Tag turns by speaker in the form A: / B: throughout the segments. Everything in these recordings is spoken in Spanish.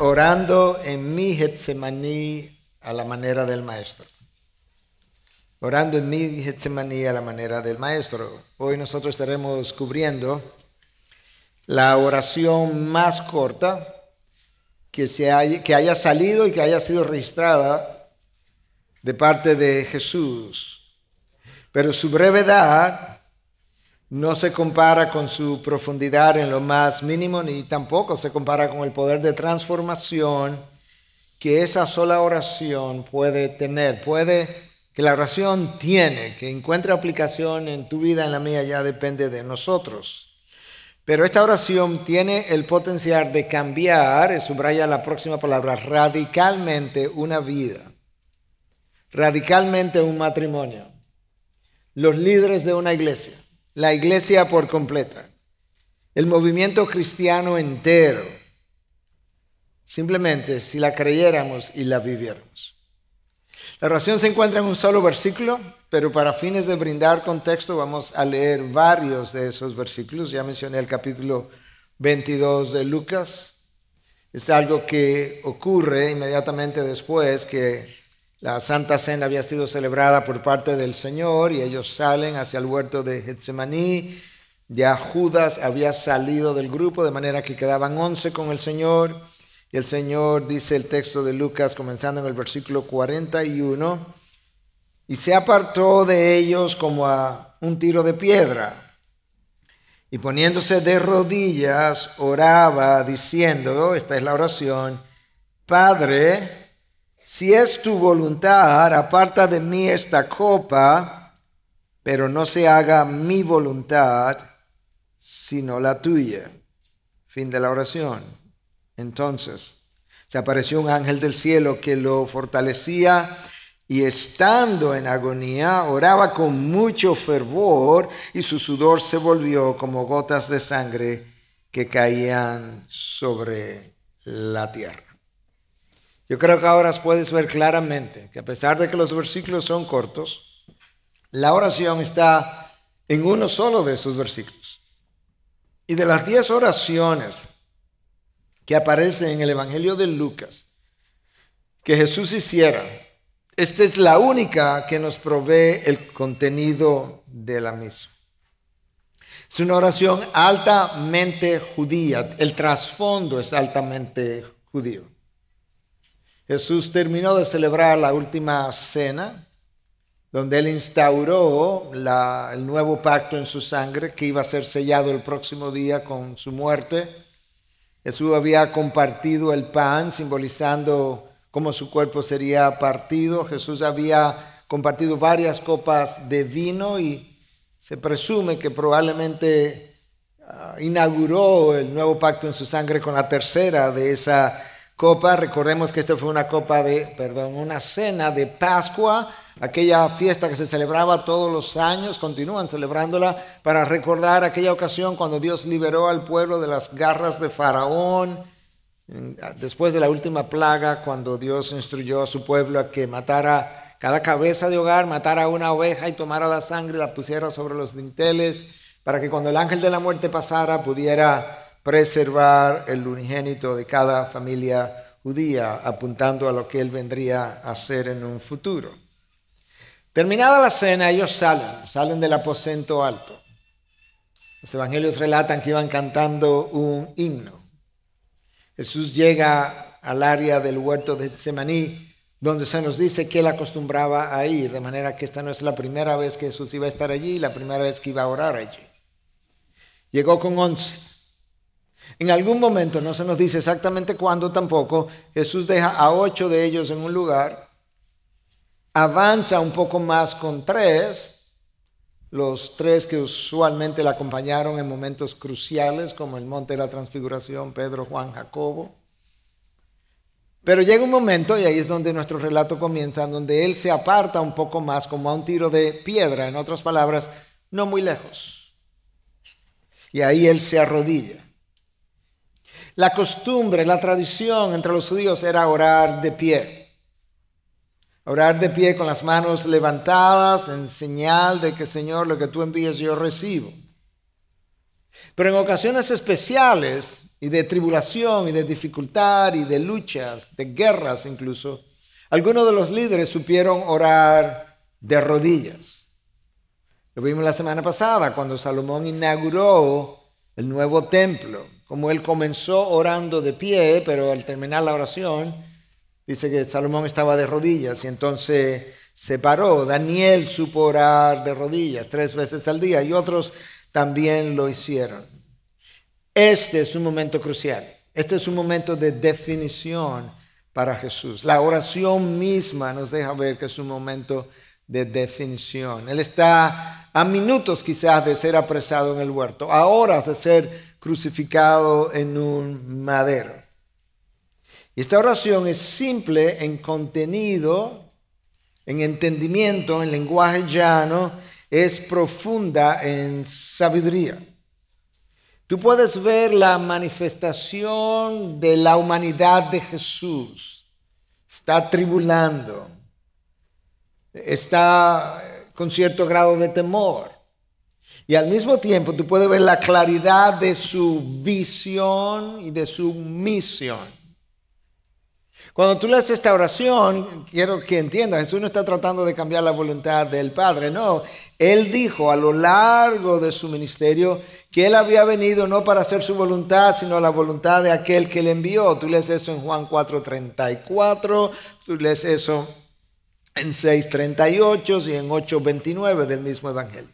A: Orando en mi Getsemaní a la manera del Maestro. Orando en mi Getsemaní a la manera del Maestro. Hoy nosotros estaremos cubriendo la oración más corta que, se haya, que haya salido y que haya sido registrada de parte de Jesús. Pero su brevedad no se compara con su profundidad en lo más mínimo, ni tampoco se compara con el poder de transformación que esa sola oración puede tener. Puede que la oración tiene, que encuentre aplicación en tu vida, en la mía, ya depende de nosotros. Pero esta oración tiene el potencial de cambiar, eh, subraya la próxima palabra, radicalmente una vida, radicalmente un matrimonio, los líderes de una iglesia, la iglesia por completa, el movimiento cristiano entero, simplemente si la creyéramos y la viviéramos. La oración se encuentra en un solo versículo, pero para fines de brindar contexto vamos a leer varios de esos versículos. Ya mencioné el capítulo 22 de Lucas. Es algo que ocurre inmediatamente después que la Santa Cena había sido celebrada por parte del Señor y ellos salen hacia el huerto de Getsemaní. Ya Judas había salido del grupo, de manera que quedaban once con el Señor. Y el Señor dice el texto de Lucas, comenzando en el versículo 41, y se apartó de ellos como a un tiro de piedra. Y poniéndose de rodillas, oraba diciendo, esta es la oración, Padre, si es tu voluntad, aparta de mí esta copa, pero no se haga mi voluntad, sino la tuya. Fin de la oración. Entonces, se apareció un ángel del cielo que lo fortalecía y estando en agonía oraba con mucho fervor y su sudor se volvió como gotas de sangre que caían sobre la tierra. Yo creo que ahora puedes ver claramente que a pesar de que los versículos son cortos, la oración está en uno solo de esos versículos. Y de las diez oraciones que aparece en el Evangelio de Lucas que Jesús hiciera, esta es la única que nos provee el contenido de la misa. Es una oración altamente judía, el trasfondo es altamente judío. Jesús terminó de celebrar la última cena, donde él instauró el nuevo pacto en su sangre que iba a ser sellado el próximo día con su muerte Jesús había compartido el pan, simbolizando cómo su cuerpo sería partido. Jesús había compartido varias copas de vino y se presume que probablemente ah, inauguró el nuevo pacto en su sangre con la tercera de esa copa. Recordemos que esta fue una copa de, perdón, una cena de Pascua aquella fiesta que se celebraba todos los años, continúan celebrándola para recordar aquella ocasión cuando Dios liberó al pueblo de las garras de Faraón, ah, después de la última plaga, cuando Dios instruyó a su pueblo a que matara cada cabeza de hogar, matara una oveja y tomara la sangre y la pusiera sobre los dinteles, para que cuando el ángel de la muerte pasara pudiera preservar el unigénito de cada familia judía, apuntando a lo que él vendría a hacer en un futuro. Terminada la cena, ellos salen, salen del aposento alto. Los evangelios relatan que iban cantando un himno. Jesús llega al área del huerto de Getsemaní, donde se nos dice que él acostumbraba a ir, de manera que esta no es la primera vez que Jesús iba a estar allí, la primera vez que iba a orar allí. Llegó con once. En algún momento, no se nos dice exactamente cuándo tampoco, Jesús deja a ocho de ellos en un lugar avanza un poco más con tres, los tres que usualmente la acompañaron en momentos cruciales como el Monte de la Transfiguración, Pedro, Juan, Jacobo. Pero llega un momento, y ahí es donde nuestro relato comienza, donde él se aparta un poco más, como a un tiro de piedra, en otras palabras, no muy lejos. Y ahí él se arrodilla. La costumbre, la tradición entre los judíos era orar de pie. Orar de pie con las manos levantadas en señal de que Señor, lo que tú envíes yo recibo. Pero en ocasiones especiales y de tribulación y de dificultad y de luchas, de guerras incluso, algunos de los líderes supieron orar de rodillas. Lo vimos la semana pasada cuando Salomón inauguró el nuevo templo, como él comenzó orando de pie, pero al terminar la oración, Dice que Salomón estaba de rodillas y entonces se paró. Daniel supo orar de rodillas tres veces al día y otros también lo hicieron. Este es un momento crucial. Este es un momento de definición para Jesús. La oración misma nos deja ver que es un momento de definición. Él está a minutos quizás de ser apresado en el huerto, a horas de ser crucificado en un madero. Y esta oración es simple en contenido, en entendimiento, en lenguaje llano, es profunda en sabiduría. Tú puedes ver la manifestación de la humanidad de Jesús. Está tribulando, está con cierto grado de temor. Y al mismo tiempo tú puedes ver la claridad de su visión y de su misión. Cuando tú lees esta oración, quiero que entiendas, Jesús no está tratando de cambiar la voluntad del Padre, no. Él dijo a lo largo de su ministerio que Él había venido no para hacer su voluntad, sino la voluntad de aquel que le envió. Tú lees eso en Juan 4:34, tú lees eso en 6:38 y en 8:29 del mismo Evangelio.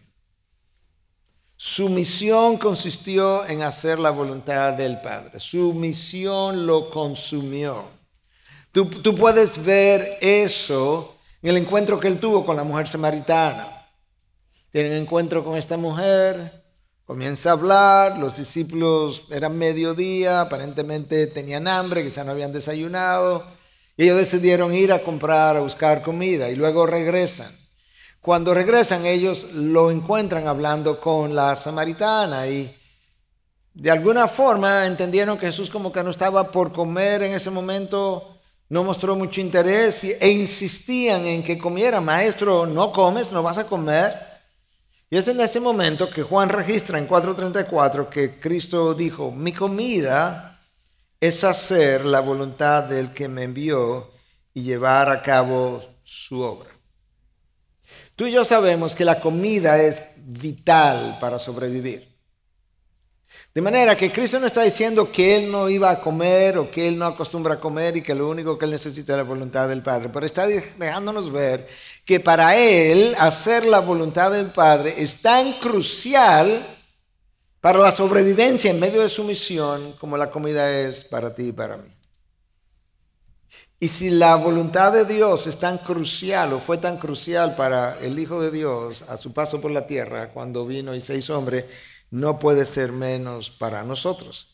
A: Su misión consistió en hacer la voluntad del Padre. Su misión lo consumió. Tú, puedes ver eso en el encuentro que él tuvo con la mujer samaritana. Tiene un encuentro con esta mujer, comienza a hablar, los discípulos eran mediodía, aparentemente tenían hambre, quizá no habían desayunado, ellos decidieron ir a comprar, a buscar comida, y luego regresan. Cuando regresan ellos lo encuentran hablando con la samaritana y de alguna forma entendieron que Jesús como que no estaba por comer en ese momento no mostró mucho interés e insistían en que comiera. Maestro, no comes, no vas a comer. Y es en ese momento que Juan registra en 4:34 que Cristo dijo, mi comida es hacer la voluntad del que me envió y llevar a cabo su obra. Tú y yo sabemos que la comida es vital para sobrevivir. De manera que Cristo no está diciendo que Él no iba a comer o que Él no acostumbra a comer y que lo único que Él necesita es la voluntad del Padre, pero está dejándonos ver que para Él hacer la voluntad del Padre es tan crucial para la sobrevivencia en medio de su misión como la comida es para ti y para mí. Y si la voluntad de Dios es tan crucial o fue tan crucial para el Hijo de Dios a su paso por la tierra cuando vino y se hizo hombre, no puede ser menos para nosotros.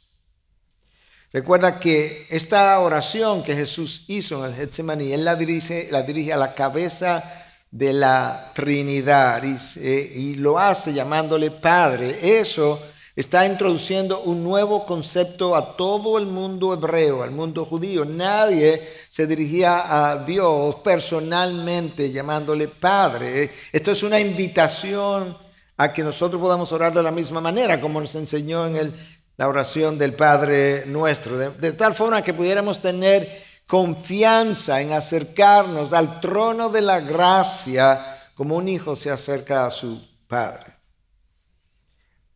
A: Recuerda que esta oración que Jesús hizo en el Getsemaní, Él la dirige, la dirige a la cabeza de la Trinidad y, y lo hace llamándole Padre. Eso está introduciendo un nuevo concepto a todo el mundo hebreo, al mundo judío. Nadie se dirigía a Dios personalmente llamándole Padre. Esto es una invitación a que nosotros podamos orar de la misma manera, como nos enseñó en la oración del Padre nuestro, de, de tal forma que pudiéramos tener confianza en acercarnos al trono de la gracia como un hijo se acerca a su padre.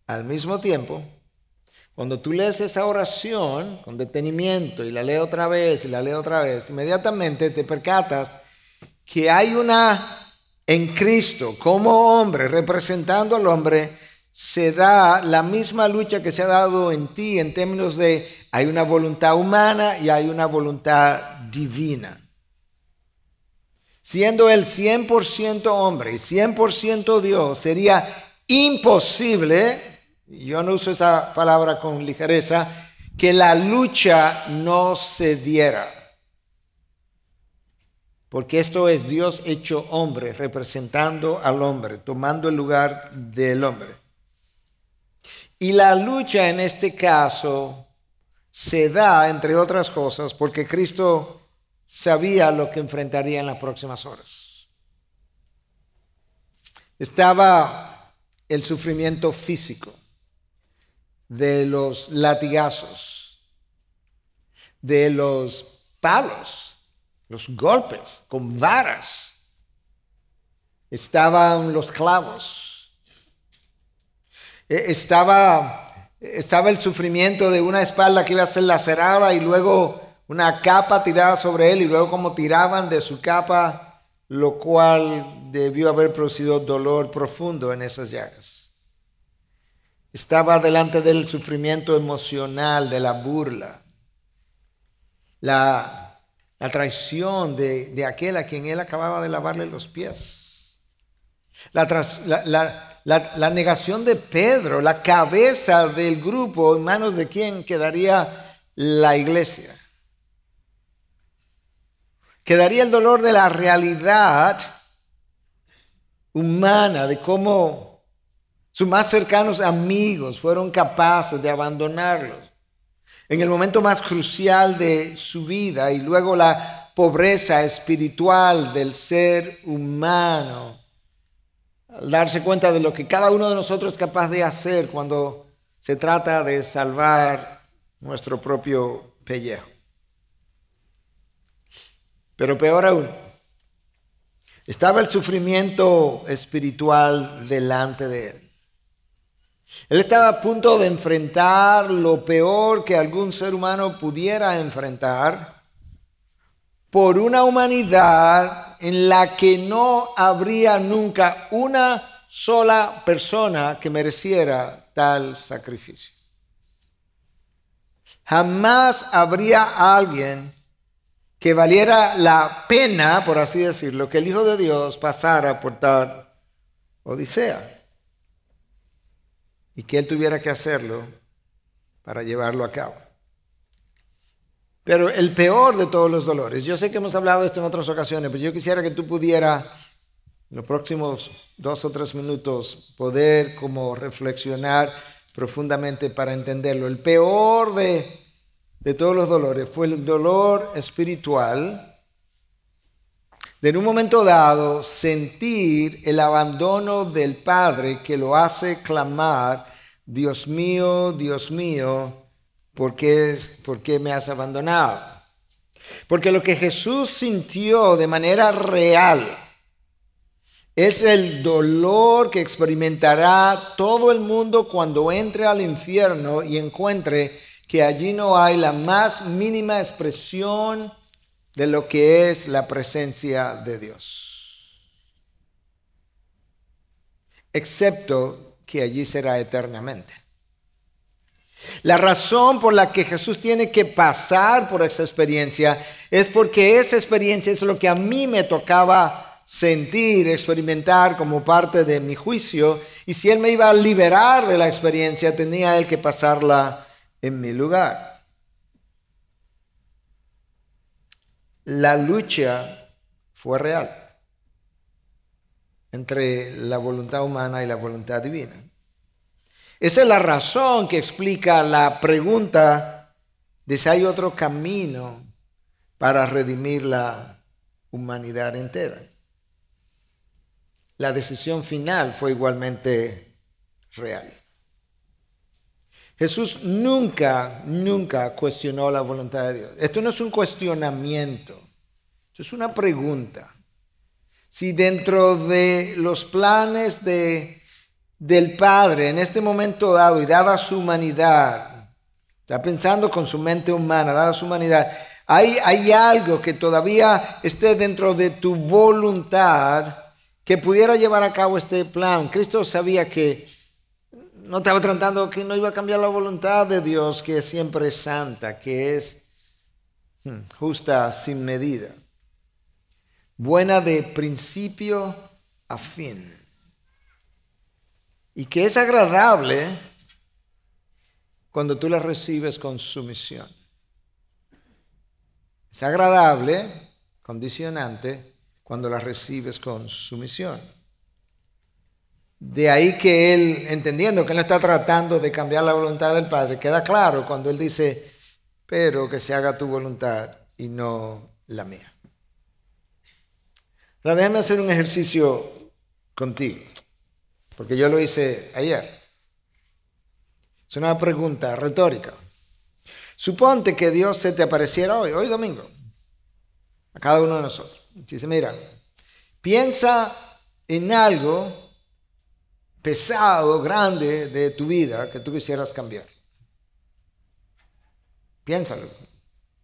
A: Al mismo tiempo, cuando tú lees esa oración con detenimiento y la lees otra vez y la lees otra vez, inmediatamente te percatas que hay una en Cristo como hombre, representando al hombre, se da la misma lucha que se ha dado en ti en términos de hay una voluntad humana y hay una voluntad divina. Siendo el 100% hombre y 100% Dios, sería imposible, yo no uso esa palabra con ligereza, que la lucha no se diera porque esto es Dios hecho hombre, representando al hombre, tomando el lugar del hombre. Y la lucha en este caso se da, entre otras cosas, porque Cristo sabía lo que enfrentaría en las próximas horas. Estaba el sufrimiento físico de los latigazos, de los palos los golpes con varas, estaban los clavos, e, estaba, estaba el sufrimiento de una espalda que iba a ser lacerada y luego una capa tirada sobre él y luego como tiraban de su capa, lo cual debió haber producido dolor profundo en esas llagas. Estaba delante del sufrimiento emocional, de la burla, la la traición de, aquel a quien él acababa de lavarle los pies, la, la, negación de Pedro, la cabeza del grupo, en manos de quien quedaría la iglesia. Quedaría el dolor de la realidad humana, de cómo sus más cercanos amigos fueron capaces de abandonarlos en el momento más crucial de su vida y luego la pobreza espiritual del ser humano. Al darse cuenta de lo que cada uno de nosotros es capaz de hacer cuando se trata de salvar nuestro propio pellejo. Pero peor aún, estaba el sufrimiento espiritual delante de él. Él estaba a punto de enfrentar lo peor que algún ser humano pudiera enfrentar por una humanidad en la que no habría nunca una sola persona que mereciera tal sacrificio. Jamás habría alguien que valiera la pena, por así decirlo, que el Hijo de Dios pasara por tal odisea y que él tuviera que hacerlo para llevarlo a cabo. Pero el peor de todos los dolores, yo sé que hemos hablado de esto en otras ocasiones, pero yo quisiera que tú pudieras en los próximos dos o tres minutos poder como reflexionar profundamente para entenderlo. El peor de, de todos los dolores fue el dolor espiritual, de en un momento dado sentir el abandono del Padre que lo hace clamar, Dios mío, Dios mío, ¿por qué, ¿por qué me has abandonado? Porque lo que Jesús sintió de manera real es el dolor que experimentará todo el mundo cuando entre al infierno y encuentre que allí no hay la más mínima expresión de lo que es la presencia de Dios. Excepto que allí será eternamente. La razón por la que Jesús tiene que pasar por esa experiencia es porque esa experiencia es lo que a mí me tocaba sentir, experimentar como parte de mi juicio. Y si Él me iba a liberar de la experiencia, tenía Él que pasarla en mi lugar. la lucha fue real entre la voluntad humana y la voluntad divina. Esa es la razón que explica la pregunta de si hay otro camino para redimir la humanidad entera. La decisión final fue igualmente real. Jesús nunca, nunca cuestionó la voluntad de Dios. Esto no es un cuestionamiento. Es una pregunta. Si dentro de los planes de, del Padre en este momento dado y dada su humanidad, está pensando con su mente humana, dada su humanidad, hay, hay algo que todavía esté dentro de tu voluntad que pudiera llevar a cabo este plan. Cristo sabía que no estaba tratando que no iba a cambiar la voluntad de Dios, que es siempre santa, que es hmm, justa sin medida buena de principio a fin. Y que es agradable cuando tú la recibes con sumisión. Es agradable, condicionante, cuando la recibes con sumisión. De ahí que él, entendiendo que no está tratando de cambiar la voluntad del Padre, queda claro cuando él dice, pero que se haga tu voluntad y no la mía déjame hacer un ejercicio contigo, porque yo lo hice ayer. Es una pregunta retórica. Suponte que Dios se te apareciera hoy, hoy domingo, a cada uno de nosotros. Dice, mira, piensa en algo pesado, grande de tu vida que tú quisieras cambiar. Piénsalo,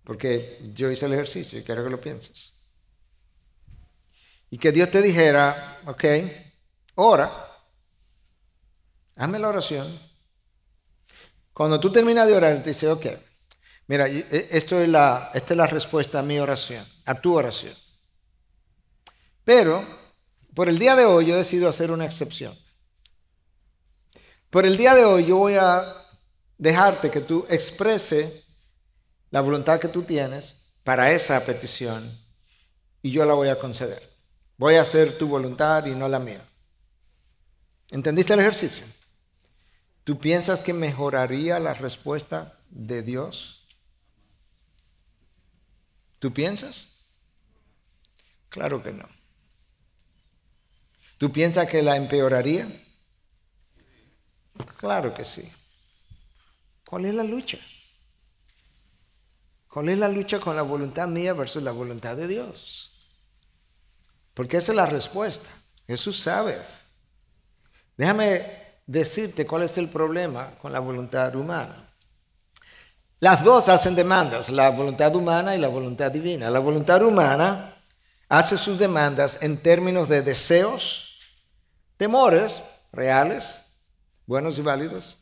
A: porque yo hice el ejercicio y quiero que lo pienses y que Dios te dijera, ok, ora, hazme la oración. Cuando tú terminas de orar, te dice, ok, mira, eh, esto es la, esta es la respuesta a mi oración, a tu oración. Pero, por el día de hoy yo decido hacer una excepción. Por el día de hoy yo voy a dejarte que tú exprese la voluntad que tú tienes para esa petición y yo la voy a conceder. Voy a hacer tu voluntad y no la mía. ¿Entendiste el ejercicio? ¿Tú piensas que mejoraría la respuesta de Dios? ¿Tú piensas? Claro que no. ¿Tú piensas que la empeoraría? Claro que sí. ¿Cuál es la lucha? ¿Cuál es la lucha con la voluntad mía versus la voluntad de Dios? Porque esa es la respuesta. Jesús sabes. Déjame decirte cuál es el problema con la voluntad humana. Las dos hacen demandas, la voluntad humana y la voluntad divina. La voluntad humana hace sus demandas en términos de deseos, temores reales, buenos y válidos,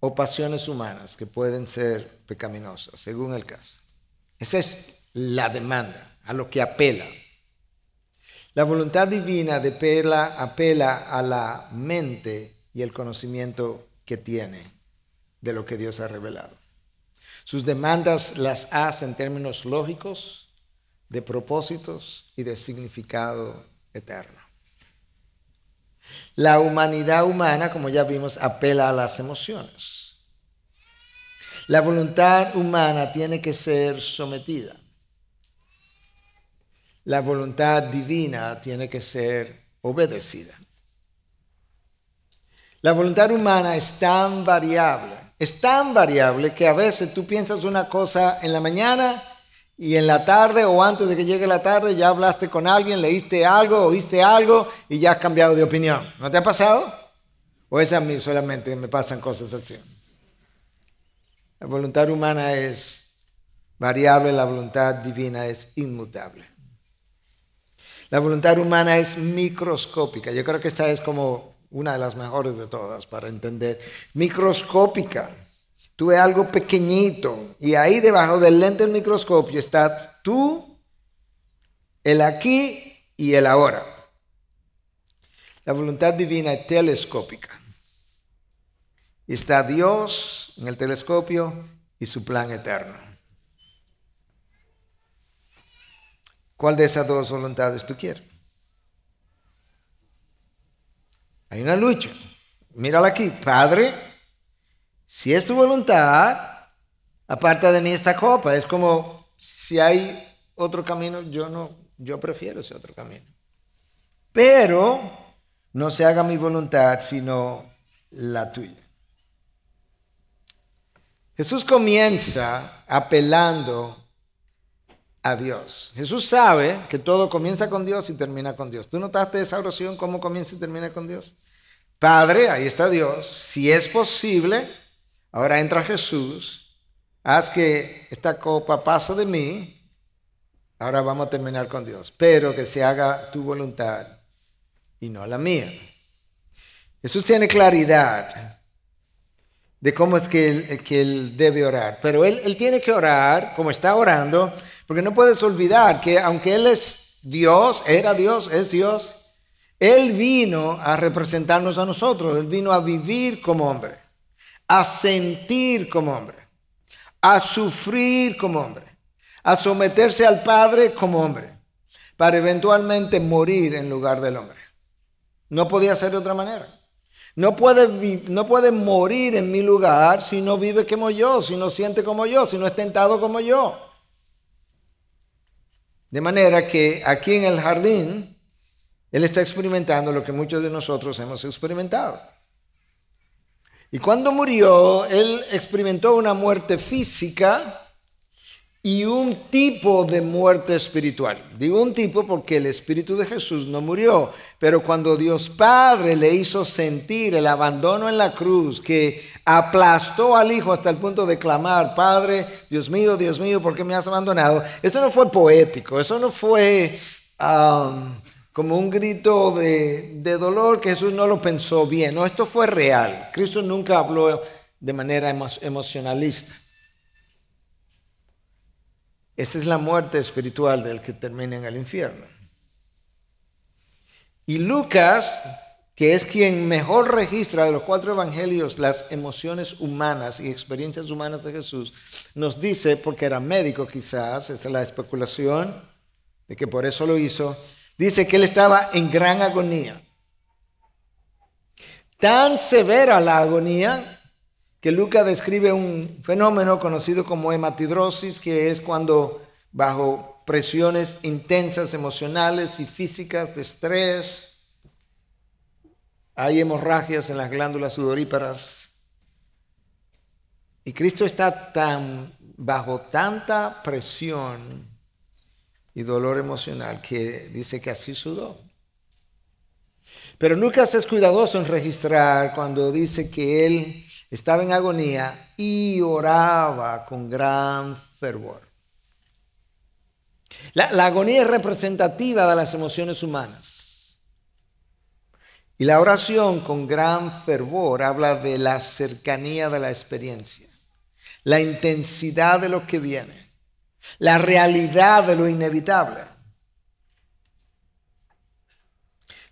A: o pasiones humanas que pueden ser pecaminosas, según el caso. Esa es la demanda a lo que apela. La voluntad divina apela, apela a la mente y el conocimiento que tiene de lo que Dios ha revelado. Sus demandas las hace en términos lógicos, de propósitos y de significado eterno. La humanidad humana, como ya vimos, apela a las emociones. La voluntad humana tiene que ser sometida la voluntad divina tiene que ser obedecida. La voluntad humana es tan variable, es tan variable que a veces tú piensas una cosa en la mañana y en la tarde o antes de que llegue la tarde ya hablaste con alguien, leíste algo, oíste algo y ya has cambiado de opinión. ¿No te ha pasado? ¿O es a mí solamente me pasan cosas así? La voluntad humana es variable, la voluntad divina es inmutable. La voluntad humana es microscópica. Yo creo que esta es como una de las mejores de todas para entender. Microscópica. Tú es algo pequeñito y ahí debajo del lente del microscopio está tú, el aquí y el ahora. La voluntad divina es telescópica. Está Dios en el telescopio y su plan eterno. ¿Cuál de esas dos voluntades tú quieres? Hay una lucha. Mírala aquí. Padre, si es tu voluntad, aparta de mí esta copa. Es como si hay otro camino, yo no, yo prefiero ese otro camino. Pero no se haga mi voluntad, sino la tuya. Jesús comienza apelando a Dios. Jesús sabe que todo comienza con Dios y termina con Dios. ¿Tú notaste esa oración, cómo comienza y termina con Dios? Padre, ahí está Dios. Si es posible, ahora entra Jesús. Haz que esta copa pase de mí. Ahora vamos a terminar con Dios. Pero que se haga tu voluntad y no la mía. Jesús tiene claridad de cómo es que él, que él debe orar. Pero él, él tiene que orar como está orando porque no puedes olvidar que aunque Él es Dios, era Dios, es Dios, Él vino a representarnos a nosotros, Él vino a vivir como hombre, a sentir como hombre, a sufrir como hombre, a someterse al Padre como hombre, para eventualmente morir en lugar del hombre. No podía ser de otra manera. No puede, no puede morir en mi lugar si no vive como yo, si no siente como yo, si no es tentado como yo. De manera que aquí en el jardín, Él está experimentando lo que muchos de nosotros hemos experimentado. Y cuando murió, Él experimentó una muerte física y un tipo de muerte espiritual. Digo un tipo porque el Espíritu de Jesús no murió, pero cuando Dios Padre le hizo sentir el abandono en la cruz, que aplastó al hijo hasta el punto de clamar, Padre, Dios mío, Dios mío, ¿por qué me has abandonado? Eso no fue poético, eso no fue como un grito de, dolor que Jesús no lo pensó bien, no, esto fue real. Cristo nunca habló de manera emocionalista. Esa es la muerte espiritual del que termina en el infierno. Y Lucas que es quien mejor registra de los cuatro evangelios las emociones humanas y experiencias humanas de Jesús, nos dice, porque era médico quizás, es la especulación de que por eso lo hizo, dice que él estaba en gran agonía. Tan severa la agonía que Lucas describe un fenómeno conocido como hematidrosis, que es cuando bajo presiones intensas emocionales y físicas de estrés, hay hemorragias en las glándulas sudoríparas. Y Cristo está tan bajo tanta presión y dolor emocional que dice que así sudó. Pero Lucas es cuidadoso en registrar cuando dice que él estaba en agonía y oraba con gran fervor. la agonía es representativa de las emociones humanas. Y la oración con gran fervor habla de la cercanía de la experiencia, la intensidad de lo que viene, la realidad de lo inevitable.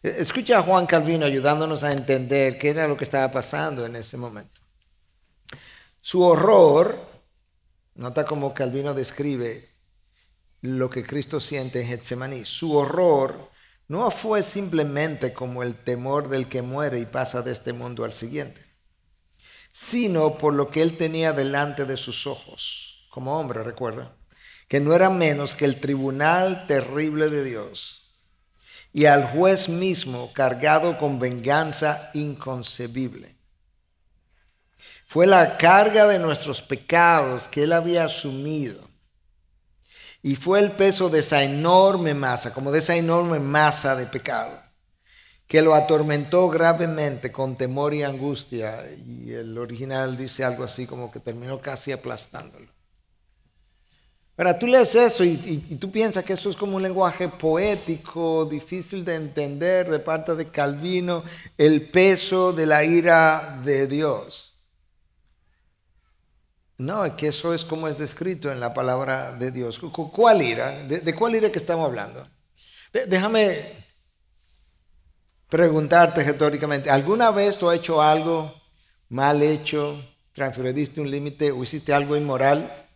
A: Escucha a Juan Calvino ayudándonos a entender qué era lo que estaba pasando en ese momento. Su horror, nota cómo Calvino describe lo que Cristo siente en Getsemaní, su horror no fue simplemente como el temor del que muere y pasa de este mundo al siguiente, sino por lo que él tenía delante de sus ojos, como hombre, recuerda, que no era menos que el tribunal terrible de Dios y al juez mismo cargado con venganza inconcebible. Fue la carga de nuestros pecados que él había asumido y fue el peso de esa enorme masa, como de esa enorme masa de pecado, que lo atormentó gravemente con temor y angustia. Y el original dice algo así como que terminó casi aplastándolo. Ahora, tú lees eso y, y, tú piensas que eso es como un lenguaje poético, difícil de entender, de parte de Calvino, el peso de la ira de Dios. No, que eso es como es descrito en la palabra de Dios. ¿Cuál ira? ¿De, cuál ira que estamos hablando? déjame preguntarte retóricamente, ¿alguna vez tú has hecho algo mal hecho, transgrediste un límite o hiciste algo inmoral?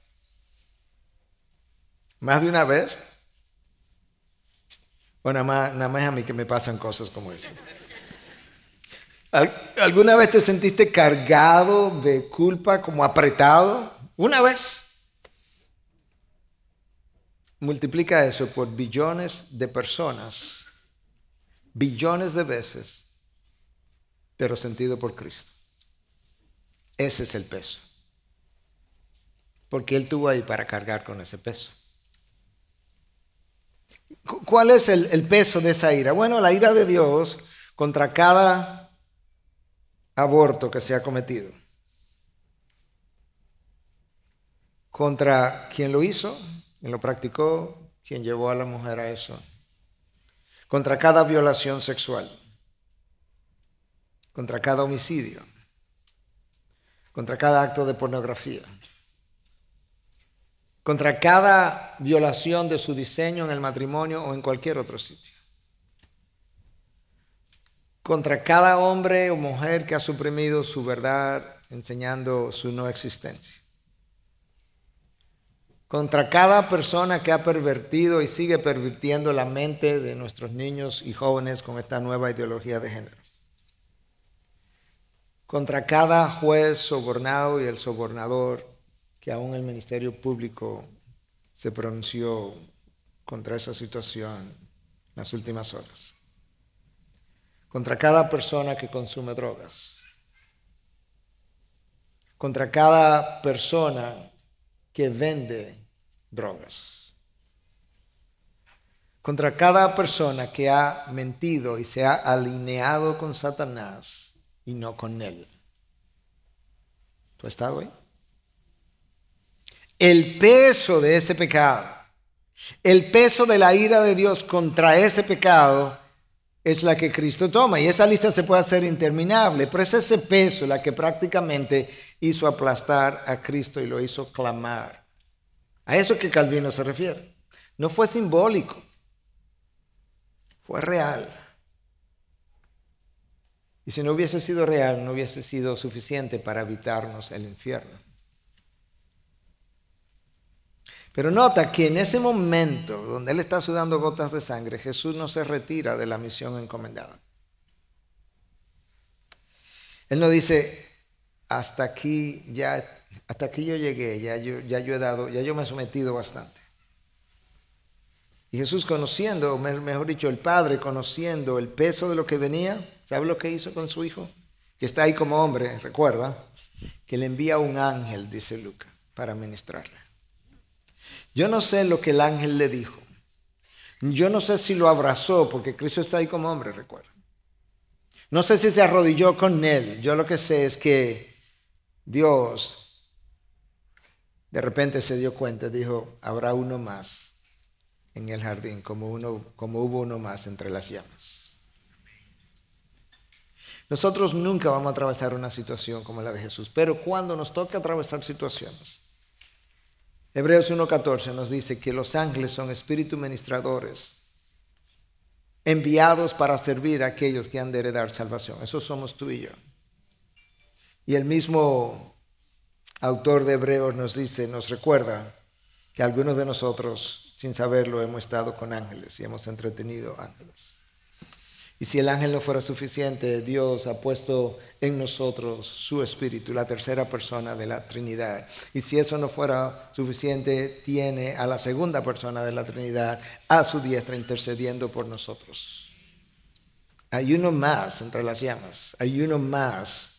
A: ¿Más de una vez? Bueno, nada más a mí que me pasan cosas como esas. ¿Alguna vez te sentiste cargado de culpa, como apretado? Una vez. Multiplica eso por billones de personas, billones de veces, pero sentido por Cristo. Ese es el peso. Porque Él tuvo ahí para cargar con ese peso. ¿Cuál es el, peso de esa ira? Bueno, la ira de Dios contra cada aborto que se ha cometido. Contra quien lo hizo, quien lo practicó, quien llevó a la mujer a eso. Contra cada violación sexual. Contra cada homicidio. Contra cada acto de pornografía. Contra cada violación de su diseño en el matrimonio o en cualquier otro sitio contra cada hombre o mujer que ha suprimido su verdad enseñando su no existencia. Contra cada persona que ha pervertido y sigue pervirtiendo la mente de nuestros niños y jóvenes con esta nueva ideología de género. Contra cada juez sobornado y el sobornador que aún el Ministerio Público se pronunció contra esa situación en las últimas horas contra cada persona que consume drogas, contra cada persona que vende drogas, contra cada persona que ha mentido y se ha alineado con Satanás y no con él. ¿Tú has estado ahí? El peso de ese pecado, el peso de la ira de Dios contra ese pecado, es la que Cristo toma. Y esa lista se puede hacer interminable, pero es ese peso la que prácticamente hizo aplastar a Cristo y lo hizo clamar. A eso que Calvino se refiere. No fue simbólico, fue real. Y si no hubiese sido real, no hubiese sido suficiente para evitarnos el infierno. Pero nota que en ese momento donde él está sudando gotas de sangre, Jesús no se retira de la misión encomendada. Él no dice, hasta aquí ya, hasta aquí yo llegué, ya yo, ya yo he dado, ya yo me he sometido bastante. Y Jesús conociendo, mejor dicho, el Padre conociendo el peso de lo que venía, ¿sabe lo que hizo con su hijo? Que está ahí como hombre, recuerda, que le envía un ángel, dice Lucas, para ministrarle. Yo no sé lo que el ángel le dijo. Yo no sé si lo abrazó, porque Cristo está ahí como hombre, recuerda. No sé si se arrodilló con él. Yo lo que sé es que Dios de repente se dio cuenta, dijo, habrá uno más en el jardín, como, uno, como hubo uno más entre las llamas. Nosotros nunca vamos a atravesar una situación como la de Jesús, pero cuando nos toca atravesar situaciones, Hebreos 1.14 nos dice que los ángeles son espíritu ministradores, enviados para servir a aquellos que han de heredar salvación. Eso somos tú y yo. Y el mismo autor de Hebreos nos dice, nos recuerda que algunos de nosotros, sin saberlo, hemos estado con ángeles y hemos entretenido ángeles. Y si el ángel no fuera suficiente, Dios ha puesto en nosotros su espíritu, la tercera persona de la Trinidad. Y si eso no fuera suficiente, tiene a la segunda persona de la Trinidad a su diestra intercediendo por nosotros. Hay uno más entre las llamas, hay uno más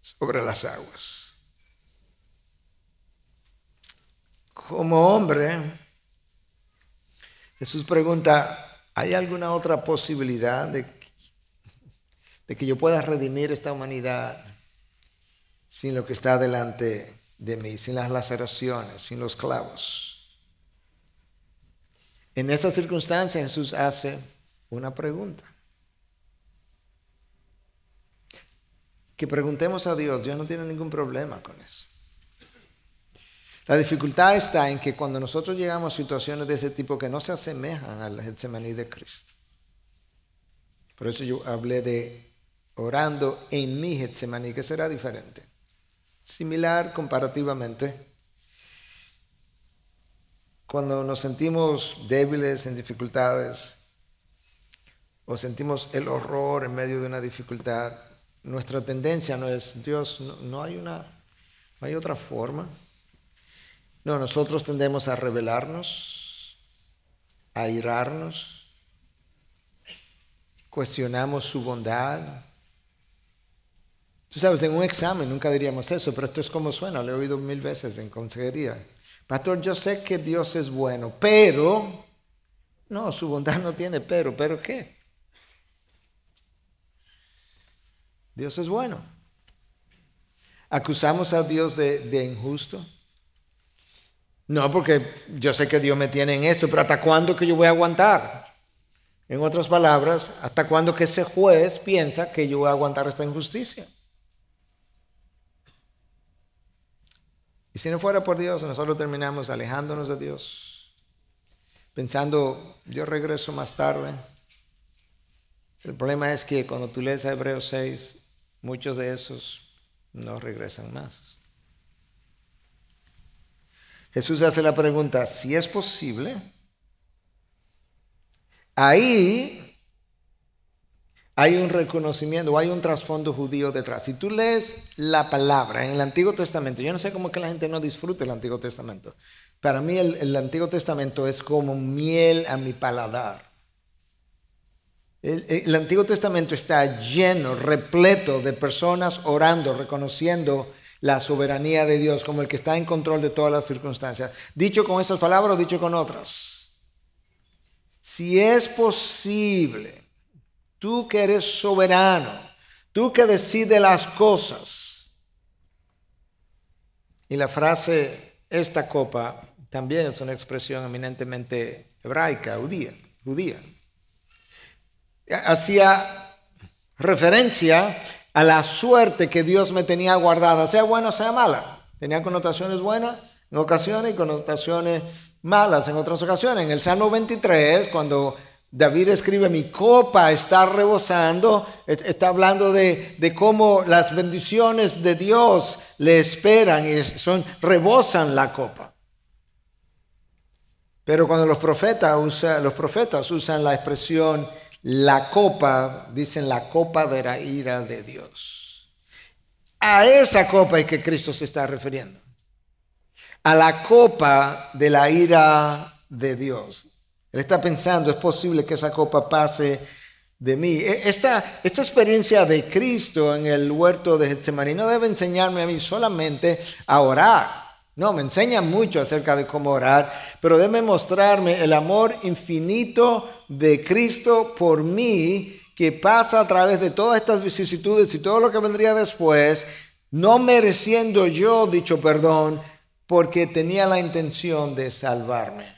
A: sobre las aguas. Como hombre, Jesús pregunta, ¿Hay alguna otra posibilidad de, que yo pueda redimir esta humanidad sin lo que está delante de mí, sin las laceraciones, sin los clavos? En esas circunstancia Jesús hace una pregunta. Que preguntemos a Dios, Dios no tiene ningún problema con eso. La dificultad está en que cuando nosotros llegamos a situaciones de ese tipo que no se asemejan a la Getsemaní de Cristo. Por eso yo hablé de orando en mi Getsemaní, que será diferente. Similar comparativamente. Cuando nos sentimos débiles en dificultades o sentimos el horror en medio de una dificultad, nuestra tendencia no es, Dios, no, hay, una, no hay otra forma. No, nosotros tendemos a rebelarnos, a irarnos, cuestionamos su bondad. Tú sabes, en un examen nunca diríamos eso, pero esto es como suena, lo he oído mil veces en consejería. Pastor, yo sé que Dios es bueno, pero... No, su bondad no tiene pero, pero ¿qué? Dios es bueno. Acusamos a Dios de injusto no, porque yo sé que Dios me tiene en esto, pero ¿hasta cuándo que yo voy a aguantar? En otras palabras, ¿hasta cuándo que ese juez piensa que yo voy a aguantar esta injusticia? Y si no fuera por Dios, nosotros terminamos alejándonos de Dios, pensando, yo regreso más tarde. El problema es que cuando tú lees a Hebreos 6, muchos de esos no regresan más. Jesús hace la pregunta, si es posible, ahí hay un reconocimiento, hay un trasfondo judío detrás. Si tú lees la palabra en el Antiguo Testamento, yo no sé cómo que la gente no disfrute el Antiguo Testamento. Para mí el, Antiguo Testamento es como miel a mi paladar. El, el, Antiguo Testamento está lleno, repleto de personas orando, reconociendo la soberanía de Dios como el que está en control de todas las circunstancias. Dicho con esas palabras o dicho con otras. Si es posible, tú que eres soberano, tú que decides las cosas. Y la frase, esta copa, también es una expresión eminentemente hebraica, judía. judía. Hacía referencia a la suerte que Dios me tenía guardada, sea buena o sea mala. Tenía connotaciones buenas en ocasiones y connotaciones malas en otras ocasiones. En el Salmo 23, cuando David escribe, mi copa está rebosando, está hablando de, cómo las bendiciones de Dios le esperan y son, rebosan la copa. Pero cuando los profetas, usan, los profetas usan la expresión, la copa, dicen la copa de la ira de Dios. A esa copa es que Cristo se está refiriendo. A la copa de la ira de Dios. Él está pensando, es posible que esa copa pase de mí. E, esta, esta experiencia de Cristo en el huerto de Getsemaní no debe enseñarme a mí solamente a orar no, me enseña mucho acerca de cómo orar, pero debe mostrarme el amor infinito de Cristo por mí que pasa a través de todas estas vicisitudes y todo lo que vendría después, no mereciendo yo dicho perdón, porque tenía la intención de salvarme.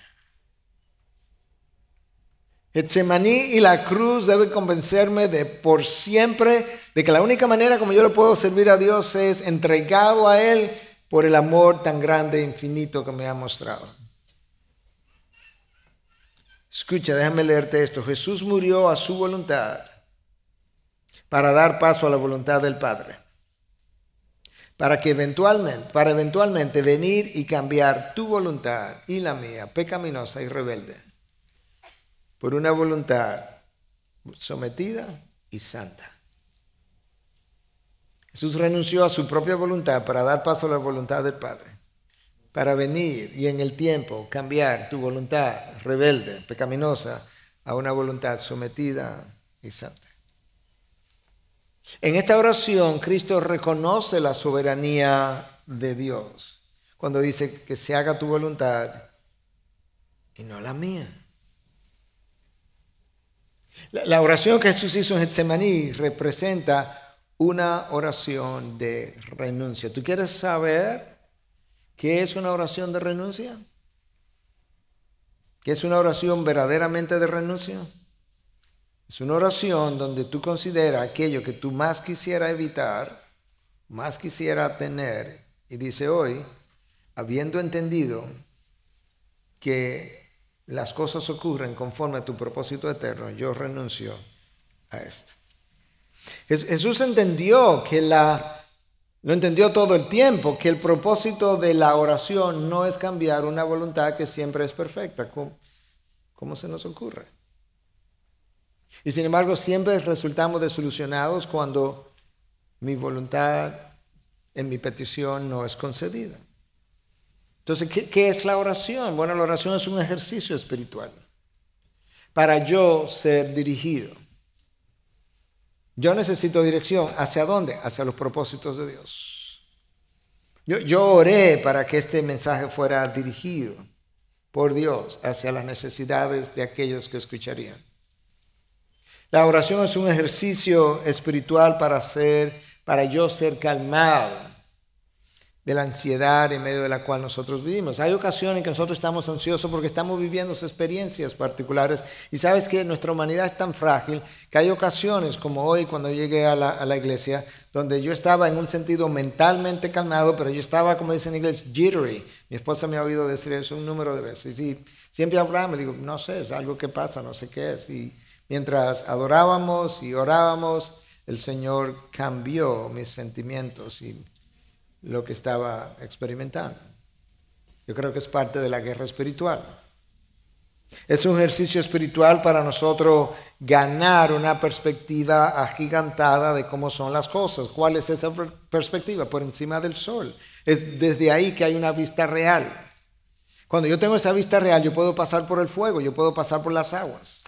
A: Getsemaní y la cruz deben convencerme de por siempre de que la única manera como yo le puedo servir a Dios es entregado a Él por el amor tan grande e infinito que me ha mostrado. Escucha, déjame leerte esto. Jesús murió a su voluntad para dar paso a la voluntad del Padre. Para que eventualmente, para eventualmente venir y cambiar tu voluntad y la mía, pecaminosa y rebelde, por una voluntad sometida y santa. Jesús renunció a su propia voluntad para dar paso a la voluntad del Padre, para venir y en el tiempo cambiar tu voluntad rebelde, pecaminosa, a una voluntad sometida y santa. En esta oración Cristo reconoce la soberanía de Dios cuando dice que se haga tu voluntad y no la mía. La oración que Jesús hizo en Getsemaní representa una oración de renuncia. ¿Tú quieres saber qué es una oración de renuncia? ¿Qué es una oración verdaderamente de renuncia? Es una oración donde tú consideras aquello que tú más quisiera evitar, más quisiera tener, y dice hoy, habiendo entendido que las cosas ocurren conforme a tu propósito eterno, yo renuncio a esto. Jesús entendió que la, lo entendió todo el tiempo, que el propósito de la oración no es cambiar una voluntad que siempre es perfecta, como, se nos ocurre. Y sin embargo, siempre resultamos desilusionados cuando mi voluntad en mi petición no es concedida. Entonces, ¿qué, ¿qué, es la oración? Bueno, la oración es un ejercicio espiritual para yo ser dirigido. Yo necesito dirección. ¿Hacia dónde? Hacia los propósitos de Dios. Yo, oré para que este mensaje fuera dirigido por Dios hacia las necesidades de aquellos que escucharían. La oración es un ejercicio espiritual para ser, para yo ser calmado de la ansiedad en medio de la cual nosotros vivimos. Hay ocasiones en que nosotros estamos ansiosos porque estamos viviendo experiencias particulares y sabes que nuestra humanidad es tan frágil que hay ocasiones como hoy cuando llegué a la, iglesia donde yo estaba en un sentido mentalmente calmado, pero yo estaba, como dicen en inglés, jittery. Mi esposa me ha oído decir eso un número de veces y siempre hablaba, me digo, no sé, es algo que pasa, no sé qué es. Y mientras adorábamos y orábamos, el Señor cambió mis sentimientos y lo que estaba experimentando. Yo creo que es parte de la guerra espiritual. Es un ejercicio espiritual para nosotros ganar una perspectiva agigantada de cómo son las cosas. ¿Cuál es esa perspectiva? Por encima del sol. Es desde ahí que hay una vista real. Cuando yo tengo esa vista real, yo puedo pasar por el fuego, yo puedo pasar por las aguas.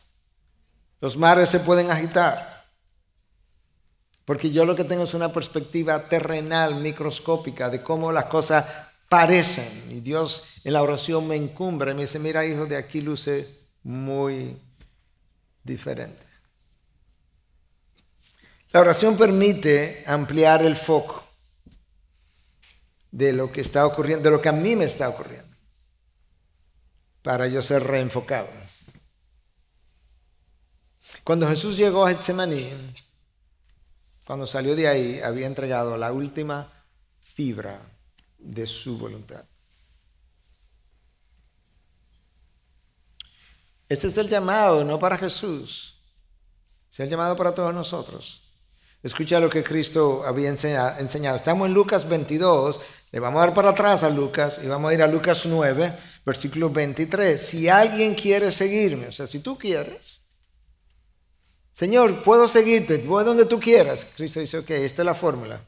A: Los mares se pueden agitar. Porque yo lo que tengo es una perspectiva terrenal, microscópica, de cómo las cosas parecen. Y Dios en la oración me encumbra, me dice, mira hijo, de aquí luce muy diferente. La oración permite ampliar el foco de lo que está ocurriendo, de lo que a mí me está ocurriendo, para yo ser reenfocado. Cuando Jesús llegó a Getsemaní, cuando salió de ahí, había entregado la última fibra de su voluntad. Ese es el llamado, no para Jesús. Es el llamado para todos nosotros. Escucha lo que Cristo había enseñado. Estamos en Lucas 22, le vamos a dar para atrás a Lucas y vamos a ir a Lucas 9, versículo 23. Si alguien quiere seguirme, o sea, si tú quieres, Señor, puedo seguirte, voy donde tú quieras. Cristo dice, ok, esta es la fórmula.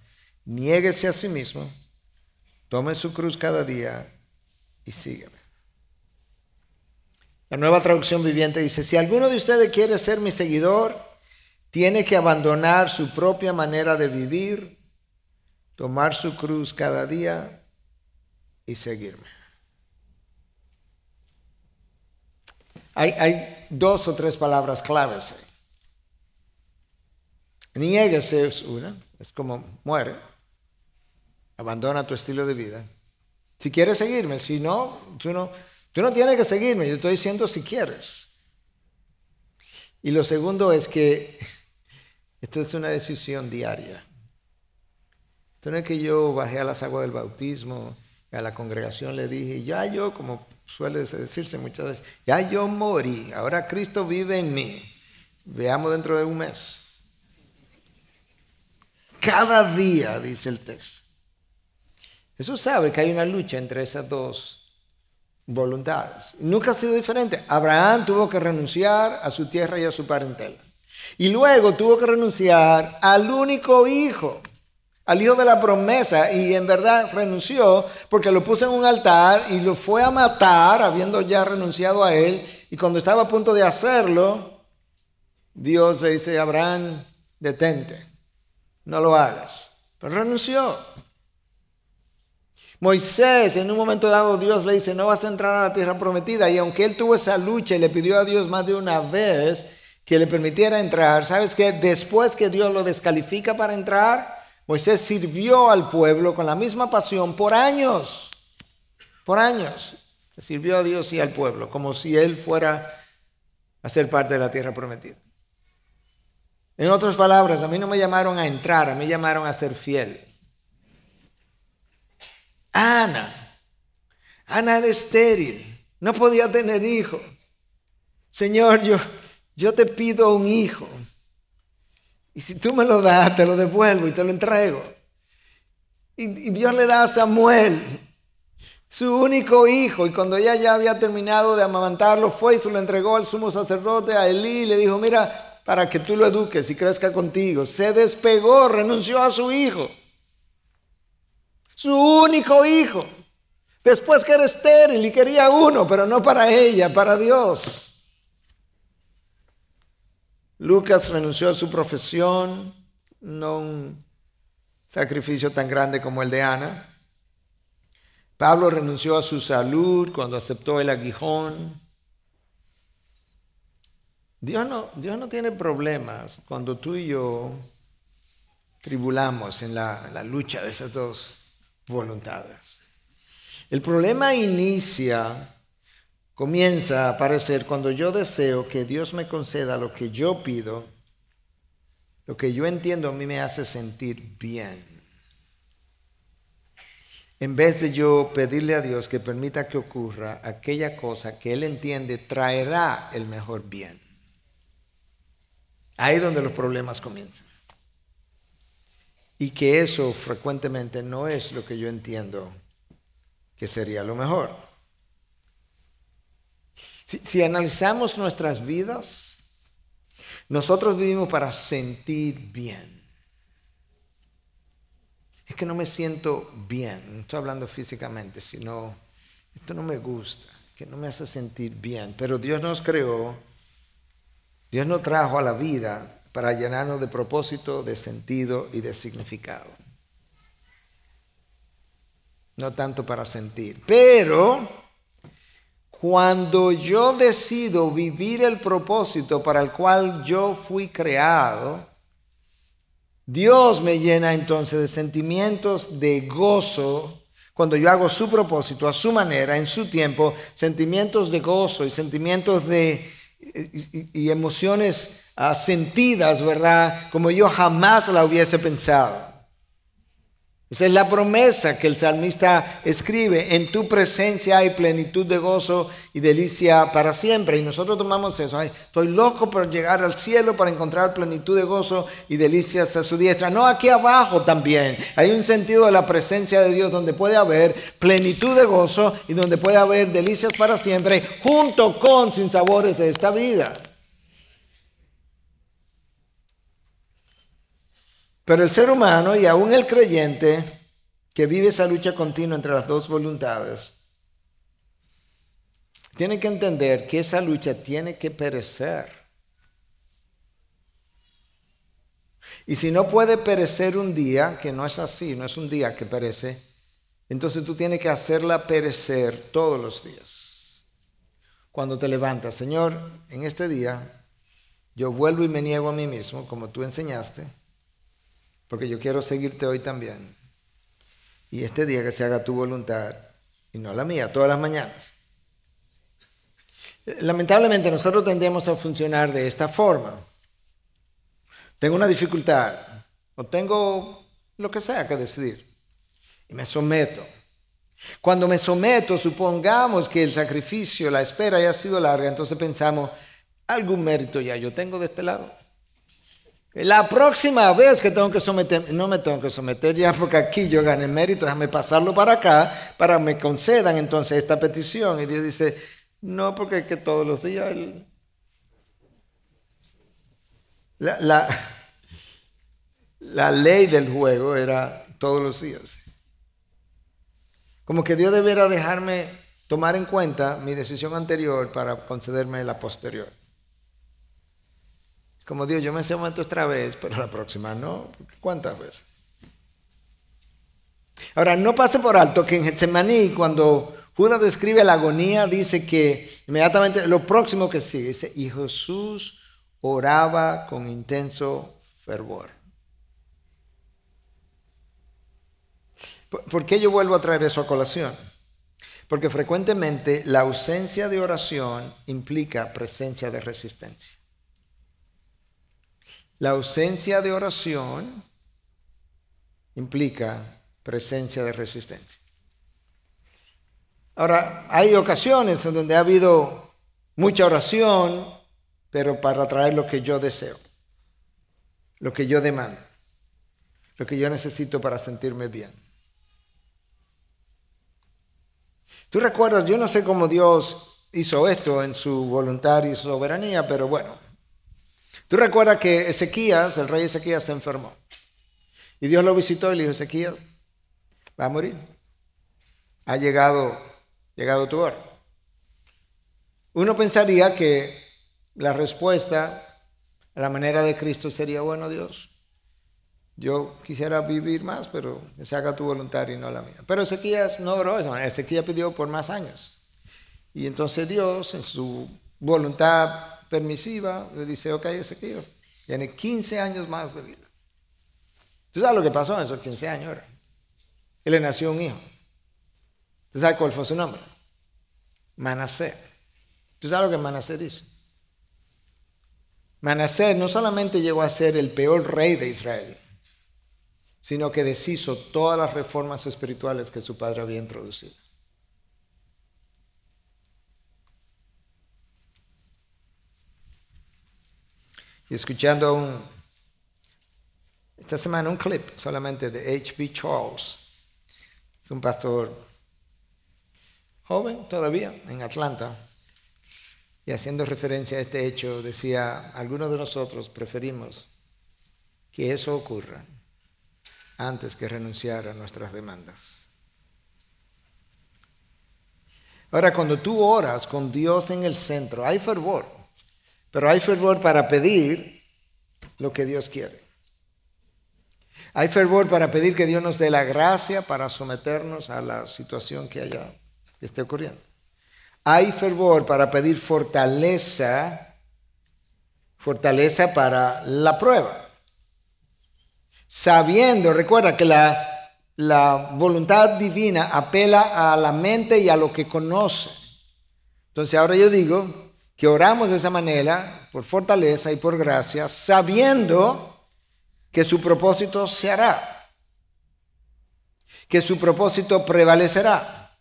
A: Niéguese a sí mismo, tome su cruz cada día y sígueme. La nueva traducción viviente dice, si alguno de ustedes quiere ser mi seguidor, tiene que abandonar su propia manera de vivir, tomar su cruz cada día y seguirme. Hay, dos o tres palabras claves ahí niega es una, es como muere, abandona tu estilo de vida. Si quieres seguirme, si no, tú no, no tienes que seguirme, yo estoy diciendo si quieres. Y lo segundo es que esto es una decisión diaria. Esto no es que yo bajé a las aguas del bautismo, a la congregación le dije, ya yo, como suele decirse muchas veces, ya yo morí, ahora Cristo vive en mí. Veamos dentro de un mes cada día, dice el texto. Eso sabe que hay una lucha entre esas dos voluntades. Nunca ha sido diferente. Abraham tuvo que renunciar a su tierra y a su parentela. Y luego tuvo que renunciar al único hijo, al hijo de la promesa. Y en verdad renunció porque lo puso en un altar y lo fue a matar, habiendo ya renunciado a él. Y cuando estaba a punto de hacerlo, Dios le dice, a Abraham, detente no lo hagas. Pero renunció. Moisés, en un momento dado, Dios le dice, no vas a entrar a la tierra prometida. Y aunque él tuvo esa lucha y le pidió a Dios más de una vez que le permitiera entrar, ¿sabes qué? Después que Dios lo descalifica para entrar, Moisés sirvió al pueblo con la misma pasión por años. Por años. Sirvió a Dios y al pueblo, como si él fuera a ser parte de la tierra prometida. En otras palabras, a mí no me llamaron a entrar, a mí llamaron a ser fiel. Ana, Ana era estéril, no podía tener hijo. Señor, yo, yo te pido un hijo. Y si tú me lo das, te lo devuelvo y te lo entrego. Y, Dios le da a Samuel su único hijo. Y cuando ella ya había terminado de amamantarlo, fue y se lo entregó al sumo sacerdote, a Elí, y le dijo, mira, para que tú lo eduques y crezca contigo. Se despegó, renunció a su hijo. Su único hijo. Después que era estéril y quería uno, pero no para ella, para Dios. Lucas renunció a su profesión, no un sacrificio tan grande como el de Ana. Pablo renunció a su salud cuando aceptó el aguijón. Dios no, tiene problemas cuando tú y yo tribulamos en la lucha de esas dos voluntades. El problema inicia, comienza a aparecer cuando yo deseo que Dios me conceda lo que yo pido, lo que yo entiendo a mí me hace sentir bien. En vez de yo pedirle a Dios que permita que ocurra aquella cosa que Él entiende traerá el mejor bien. Ahí es donde los problemas comienzan. Y que eso frecuentemente no es lo que yo entiendo que sería lo mejor. Si, analizamos nuestras vidas, nosotros vivimos para sentir bien. Es que no me siento bien, no estoy hablando físicamente, sino esto no me gusta, que no me hace sentir bien. Pero Dios nos creó Dios nos trajo a la vida para llenarnos de propósito, de sentido y de significado. No tanto para sentir. Pero cuando yo decido vivir el propósito para el cual yo fui creado, Dios me llena entonces de sentimientos de gozo, cuando yo hago su propósito a su manera, en su tiempo, sentimientos de gozo y sentimientos de y, emociones ah, sentidas, ¿verdad? Como yo jamás la hubiese pensado. Esa es la promesa que el salmista escribe. En tu presencia hay plenitud de gozo y delicia para siempre. Y nosotros tomamos eso. estoy loco por llegar al cielo para encontrar plenitud de gozo y delicias a su diestra. No, aquí abajo también. Hay un sentido de la presencia de Dios donde puede haber plenitud de gozo y donde puede haber delicias para siempre junto con sinsabores de esta vida. Pero el ser humano y aún el creyente que vive esa lucha continua entre las dos voluntades, tiene que entender que esa lucha tiene que perecer. Y si no puede perecer un día, que no es así, no es un día que perece, entonces tú tienes que hacerla perecer todos los días. Cuando te levantas, Señor, en este día yo vuelvo y me niego a mí mismo, como tú enseñaste porque yo quiero seguirte hoy también. Y este día que se haga tu voluntad, y no la mía, todas las mañanas. Lamentablemente nosotros tendemos a funcionar de esta forma. Tengo una dificultad, o tengo lo que sea que decidir, y me someto. Cuando me someto, supongamos que el sacrificio, la espera haya sido larga, entonces pensamos, algún mérito ya yo tengo de este lado. La próxima vez que tengo que someter, no me tengo que someter ya porque aquí yo gané mérito, déjame pasarlo para acá para que me concedan entonces esta petición. Y Dios dice, no, porque es que todos los días la, la, la ley del juego era todos los días. Como que Dios debiera dejarme tomar en cuenta mi decisión anterior para concederme la posterior. Como Dios, yo me sé aumento otra vez, pero la próxima no. ¿Cuántas veces? Ahora, no pase por alto que en Getsemaní, cuando Judas describe la agonía, dice que inmediatamente lo próximo que sigue, dice, y Jesús oraba con intenso fervor. ¿Por qué yo vuelvo a traer eso a colación? Porque frecuentemente la ausencia de oración implica presencia de resistencia. La ausencia de oración implica presencia de resistencia. Ahora, hay ocasiones en donde ha habido mucha oración, pero para traer lo que yo deseo, lo que yo demando, lo que yo necesito para sentirme bien. Tú recuerdas, yo no sé cómo Dios hizo esto en su voluntad y su soberanía, pero bueno, Tú recuerdas que Ezequías, el rey Ezequías, se enfermó. Y Dios lo visitó y le dijo, Ezequías, va a morir. Ha llegado, llegado tu hora. Uno pensaría que la respuesta a la manera de Cristo sería, bueno Dios, yo quisiera vivir más, pero se haga tu voluntad y no la mía. Pero Ezequías no oró de esa manera, Ezequías pidió por más años. Y entonces Dios, en su voluntad permisiva, le dice, ok, Ezequiel, tiene 15 años más de vida. ¿Tú sabes lo que pasó en esos 15 años? Él le nació un hijo. ¿Tú sabes cuál fue su nombre? Manasé, ¿Tú sabes lo que Manasé hizo? Manasé no solamente llegó a ser el peor rey de Israel, sino que deshizo todas las reformas espirituales que su padre había introducido. y escuchando un, esta semana un clip solamente de hb Charles. Es un pastor joven todavía en Atlanta. Y haciendo referencia a este hecho, decía, algunos de nosotros preferimos que eso ocurra antes que renunciar a nuestras demandas. Ahora, cuando tú oras con Dios en el centro, hay fervor. Pero hay fervor para pedir lo que Dios quiere. Hay fervor para pedir que Dios nos dé la gracia para someternos a la situación que haya que esté ocurriendo. Hay fervor para pedir fortaleza, fortaleza para la prueba. Sabiendo, recuerda que la, la voluntad divina apela a la mente y a lo que conoce. Entonces ahora yo digo, que oramos de esa manera, por fortaleza y por gracia, sabiendo que su propósito se hará, que su propósito prevalecerá,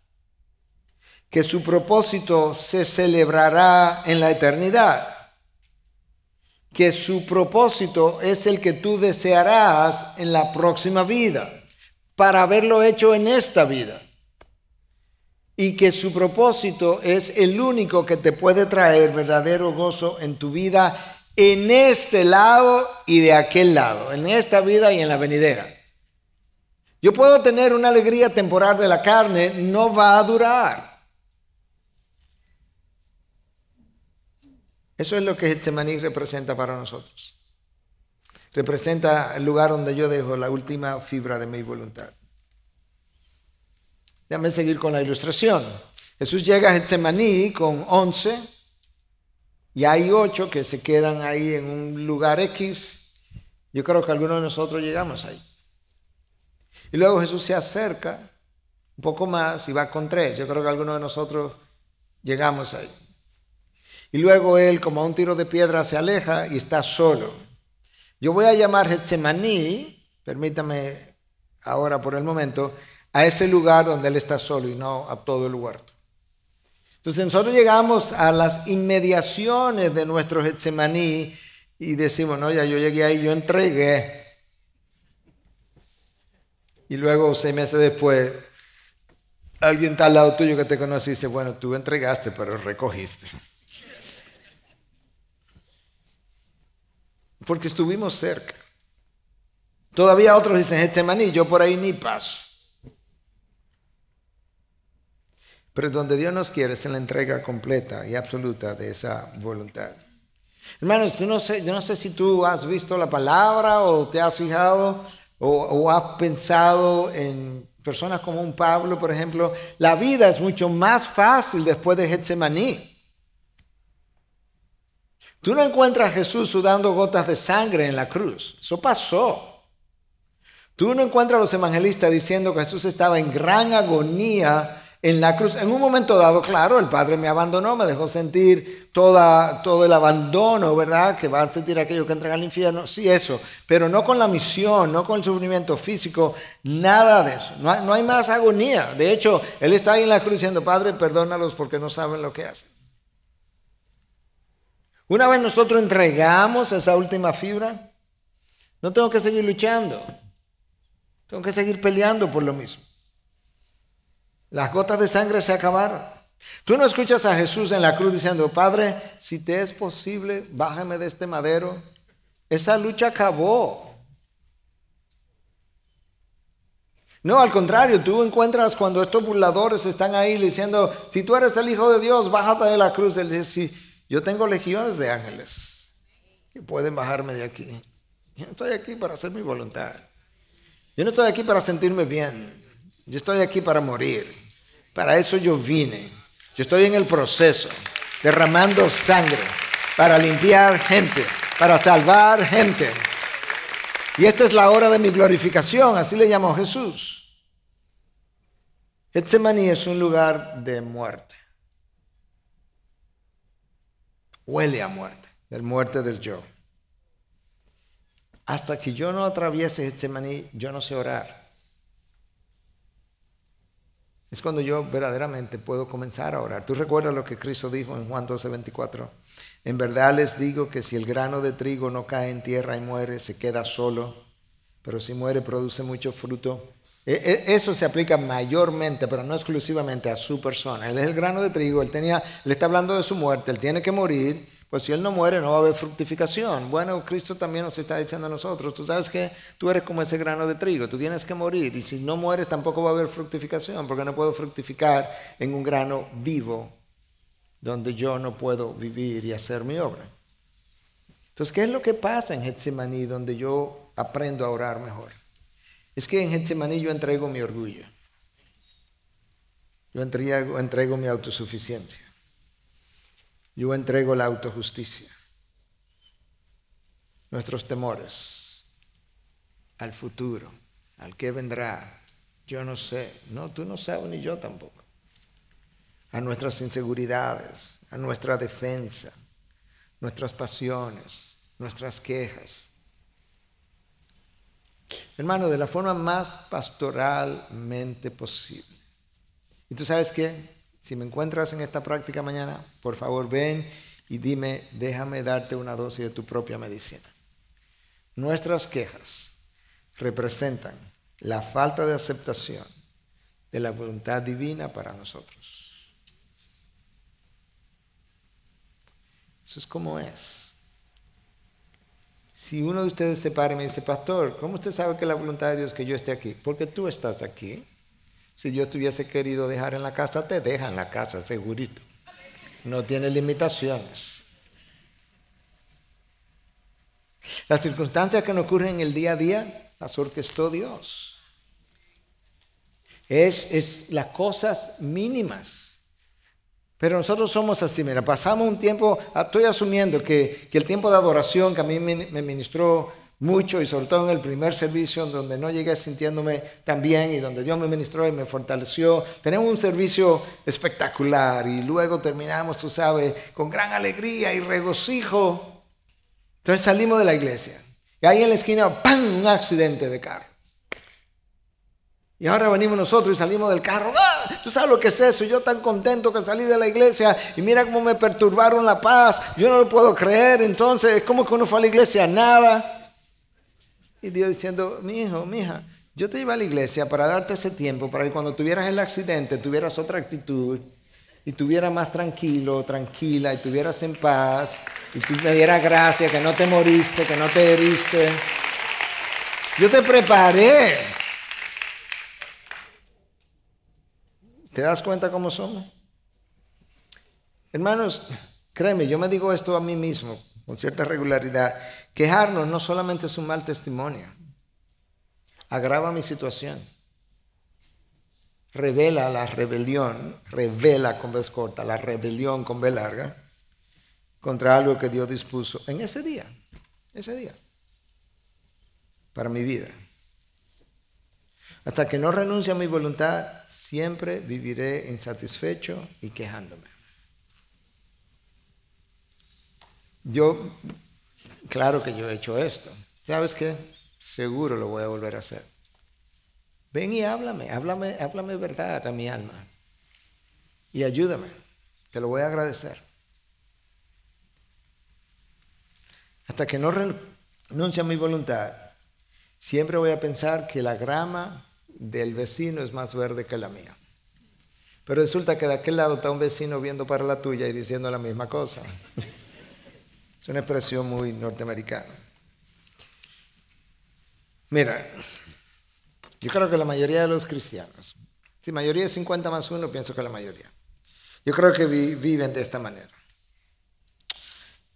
A: que su propósito se celebrará en la eternidad, que su propósito es el que tú desearás en la próxima vida, para haberlo hecho en esta vida y que su propósito es el único que te puede traer verdadero gozo en tu vida en este lado y de aquel lado, en esta vida y en la venidera. Yo puedo tener una alegría temporal de la carne, no va a durar. Eso es lo que Getsemaní representa para nosotros. Representa el lugar donde yo dejo la última fibra de mi voluntad. Déjame seguir con la ilustración. Jesús llega a Getsemaní con once y hay ocho que se quedan ahí en un lugar X. Yo creo que algunos de nosotros llegamos ahí. Y luego Jesús se acerca un poco más y va con tres. Yo creo que algunos de nosotros llegamos ahí. Y luego él, como a un tiro de piedra, se aleja y está solo. Yo voy a llamar Getsemaní, permítame ahora por el momento, a ese lugar donde Él está solo y no a todo el huerto. Entonces nosotros llegamos a las inmediaciones de nuestro Getsemaní y decimos, no, ya yo llegué ahí, yo entregué. Y luego, seis meses después, alguien está al lado tuyo que te conoce y dice, bueno, tú entregaste, pero recogiste. Porque estuvimos cerca. Todavía otros dicen, Getsemaní, yo por ahí ni paso. Pero donde Dios nos quiere es en la entrega completa y absoluta de esa voluntad. Hermanos, yo no sé, no sé si tú has visto la palabra o te has fijado o, o has pensado en personas como un Pablo, por ejemplo. La vida es mucho más fácil después de Getsemaní. Tú no encuentras a Jesús sudando gotas de sangre en la cruz. Eso pasó. Tú no encuentras a los evangelistas diciendo que Jesús estaba en gran agonía en la cruz. En un momento dado, claro, el Padre me abandonó, me dejó sentir todo el abandono, ¿verdad? Que va a sentir aquello que entrega al infierno, sí, eso, pero no con la misión, no con el sufrimiento físico, nada de eso. No no hay más agonía. De hecho, Él está ahí en la cruz diciendo, Padre, perdónalos porque no saben lo que hacen. Una vez nosotros entregamos esa última fibra, no tengo que seguir luchando, tengo que seguir peleando por lo mismo. Las gotas de sangre se acabaron. Tú no escuchas a Jesús en la cruz diciendo, Padre, si te es posible, bájame de este madero. Esa lucha acabó. No, al contrario, tú encuentras cuando estos burladores están ahí diciendo, si tú eres el Hijo de Dios, bájate de la cruz. Él dice, sí, yo tengo legiones de ángeles que pueden bajarme de aquí. Yo no estoy aquí para hacer mi voluntad. Yo no estoy aquí para sentirme bien. Yo estoy aquí para morir. Para eso yo vine. Yo estoy en el proceso, derramando sangre para limpiar gente, para salvar gente. Y esta es la hora de mi glorificación, así le llamó Jesús. Getsemaní es un lugar de muerte. Huele a muerte, de muerte del yo. Hasta que yo no atraviese Getsemaní, yo no sé orar. Es cuando yo verdaderamente puedo comenzar a orar. ¿Tú recuerdas lo que Cristo dijo en Juan 12, 24? En verdad les digo que si el grano de trigo no cae en tierra y muere, se queda solo, pero si muere produce mucho fruto. E, e, eso se aplica mayormente, pero no exclusivamente a su persona. Él es el grano de trigo, él tenía, le está hablando de su muerte, él tiene que morir, pues si Él no muere, no va a haber fructificación. Bueno, Cristo también nos está diciendo a nosotros, tú sabes que tú eres como ese grano de trigo, tú tienes que morir y si no mueres tampoco va a haber fructificación, porque no puedo fructificar en un grano vivo donde yo no puedo vivir y hacer mi obra. Entonces, ¿qué es lo que pasa en Getsemaní donde yo aprendo a orar mejor? Es que en Getsemaní yo entrego mi orgullo, yo entrego, entrego mi autosuficiencia. Yo entrego la autojusticia, nuestros temores al futuro, al que vendrá. Yo no sé, no, tú no sabes ni yo tampoco. A nuestras inseguridades, a nuestra defensa, nuestras pasiones, nuestras quejas. Hermano, de la forma más pastoralmente posible. ¿Y tú sabes qué? Si me encuentras en esta práctica mañana, por favor ven y dime, déjame darte una dosis de tu propia medicina. Nuestras quejas representan la falta de aceptación de la voluntad divina para nosotros. Eso es como es. Si uno de ustedes se para y me dice, pastor, ¿cómo usted sabe que la voluntad de Dios es que yo esté aquí? Porque tú estás aquí. Si yo hubiese querido dejar en la casa, te dejan la casa, segurito. No tiene limitaciones. Las circunstancias que nos ocurren en el día a día las orquestó Dios. Es, las cosas mínimas. Pero nosotros somos así, mira, pasamos un tiempo, ah, estoy asumiendo que, que el tiempo de adoración que a mí me, me ministró mucho y sobre todo en el primer servicio donde no llegué sintiéndome tan bien y donde Dios me ministró y me fortaleció. Tenemos un servicio espectacular y luego terminamos, tú sabes, con gran alegría y regocijo. Entonces salimos de la iglesia y ahí en la esquina, ¡pam!, un accidente de carro. Y ahora venimos nosotros y salimos del carro. ¡Ah! ¿Tú sabes lo que es eso? Yo tan contento que salí de la iglesia y mira cómo me perturbaron la paz. Yo no lo puedo creer. Entonces, ¿cómo que uno fue a la iglesia? Nada. Y Dios diciendo, mi hijo, mi hija, yo te iba a la iglesia para darte ese tiempo, para que cuando tuvieras el accidente tuvieras otra actitud y tuvieras más tranquilo, tranquila, y tuvieras en paz, y tú me dieras gracia, que no te moriste, que no te heriste. Yo te preparé. ¿Te das cuenta cómo somos? Hermanos, créeme, yo me digo esto a mí mismo con cierta regularidad. Quejarnos no solamente es un mal testimonio, agrava mi situación, revela la rebelión, revela con vez corta, la rebelión con vez larga, contra algo que Dios dispuso en ese día, ese día, para mi vida. Hasta que no renuncie a mi voluntad, siempre viviré insatisfecho y quejándome. Yo claro que yo he hecho esto. ¿Sabes qué? Seguro lo voy a volver a hacer. Ven y háblame, háblame, verdad a mi alma. Y ayúdame, te lo voy a agradecer. Hasta que no renuncie a mi voluntad, siempre voy a pensar que la grama del vecino es más verde que la mía. Pero resulta que de aquel lado está un vecino viendo para la tuya y diciendo la misma cosa. Es una expresión muy norteamericana. Mira, yo creo que la mayoría de los cristianos, si mayoría de 50 más 1, pienso que la mayoría. Yo creo que viven de esta manera.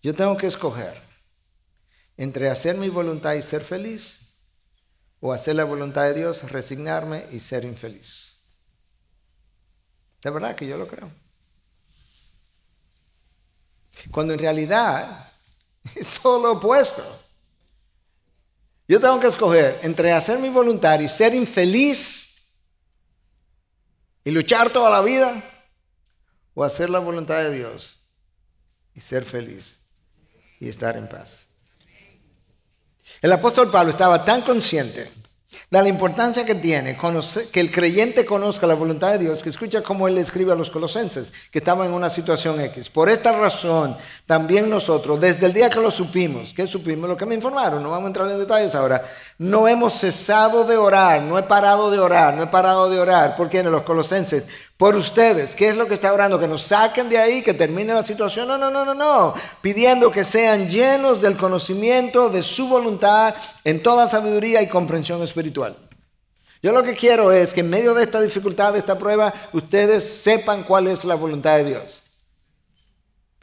A: Yo tengo que escoger entre hacer mi voluntad y ser feliz o hacer la voluntad de Dios, resignarme y ser infeliz. De verdad que yo lo creo. Cuando en realidad es todo lo opuesto. Yo tengo que escoger entre hacer mi voluntad y ser infeliz y luchar toda la vida o hacer la voluntad de Dios y ser feliz y estar en paz. El apóstol Pablo estaba tan consciente la importancia que tiene que el creyente conozca la voluntad de Dios, que escucha como Él le escribe a los colosenses, que estaban en una situación X. Por esta razón, también nosotros, desde el día que lo supimos, que supimos lo que me informaron, no vamos a entrar en detalles ahora, no hemos cesado de orar, no he parado de orar, no he parado de orar, porque en los colosenses por ustedes. ¿Qué es lo que está orando? Que nos saquen de ahí, que termine la situación. No, no, no, no, no. Pidiendo que sean llenos del conocimiento de su voluntad en toda sabiduría y comprensión espiritual. Yo lo que quiero es que en medio de esta dificultad, de esta prueba, ustedes sepan cuál es la voluntad de Dios.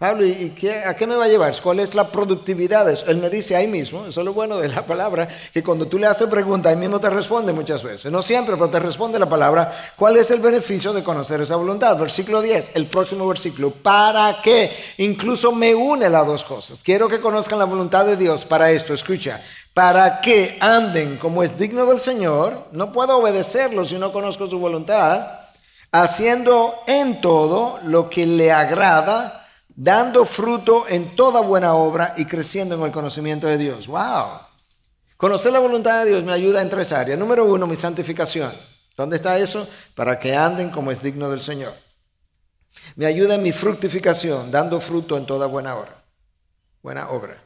A: Pablo, ¿y a qué me va a llevar? ¿Cuál es la productividad? Él me dice ahí mismo, eso es lo bueno de la palabra, que cuando tú le haces preguntas, ahí mismo te responde muchas veces. No siempre, pero te responde la palabra. ¿Cuál es el beneficio de conocer esa voluntad? Versículo 10, el próximo versículo. ¿Para qué? Incluso me une las dos cosas. Quiero que conozcan la voluntad de Dios para esto. Escucha, para que anden como es digno del Señor. No puedo obedecerlo si no conozco su voluntad. Haciendo en todo lo que le agrada dando fruto en toda buena obra y creciendo en el conocimiento de Dios. ¡Wow! Conocer la voluntad de Dios me ayuda en tres áreas. Número uno, mi santificación. ¿Dónde está eso? Para que anden como es digno del Señor. Me ayuda en mi fructificación, dando fruto en toda buena obra. Buena obra.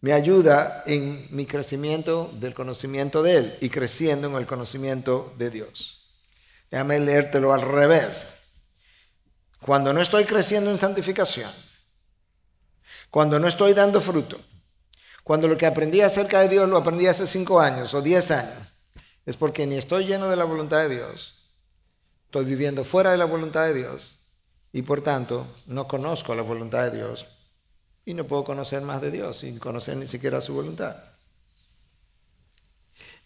A: Me ayuda en mi crecimiento del conocimiento de Él y creciendo en el conocimiento de Dios. Déjame leértelo al revés cuando no estoy creciendo en santificación, cuando no estoy dando fruto, cuando lo que aprendí acerca de Dios lo aprendí hace cinco años o diez años, es porque ni estoy lleno de la voluntad de Dios, estoy viviendo fuera de la voluntad de Dios y por tanto no conozco la voluntad de Dios y no puedo conocer más de Dios sin conocer ni siquiera su voluntad.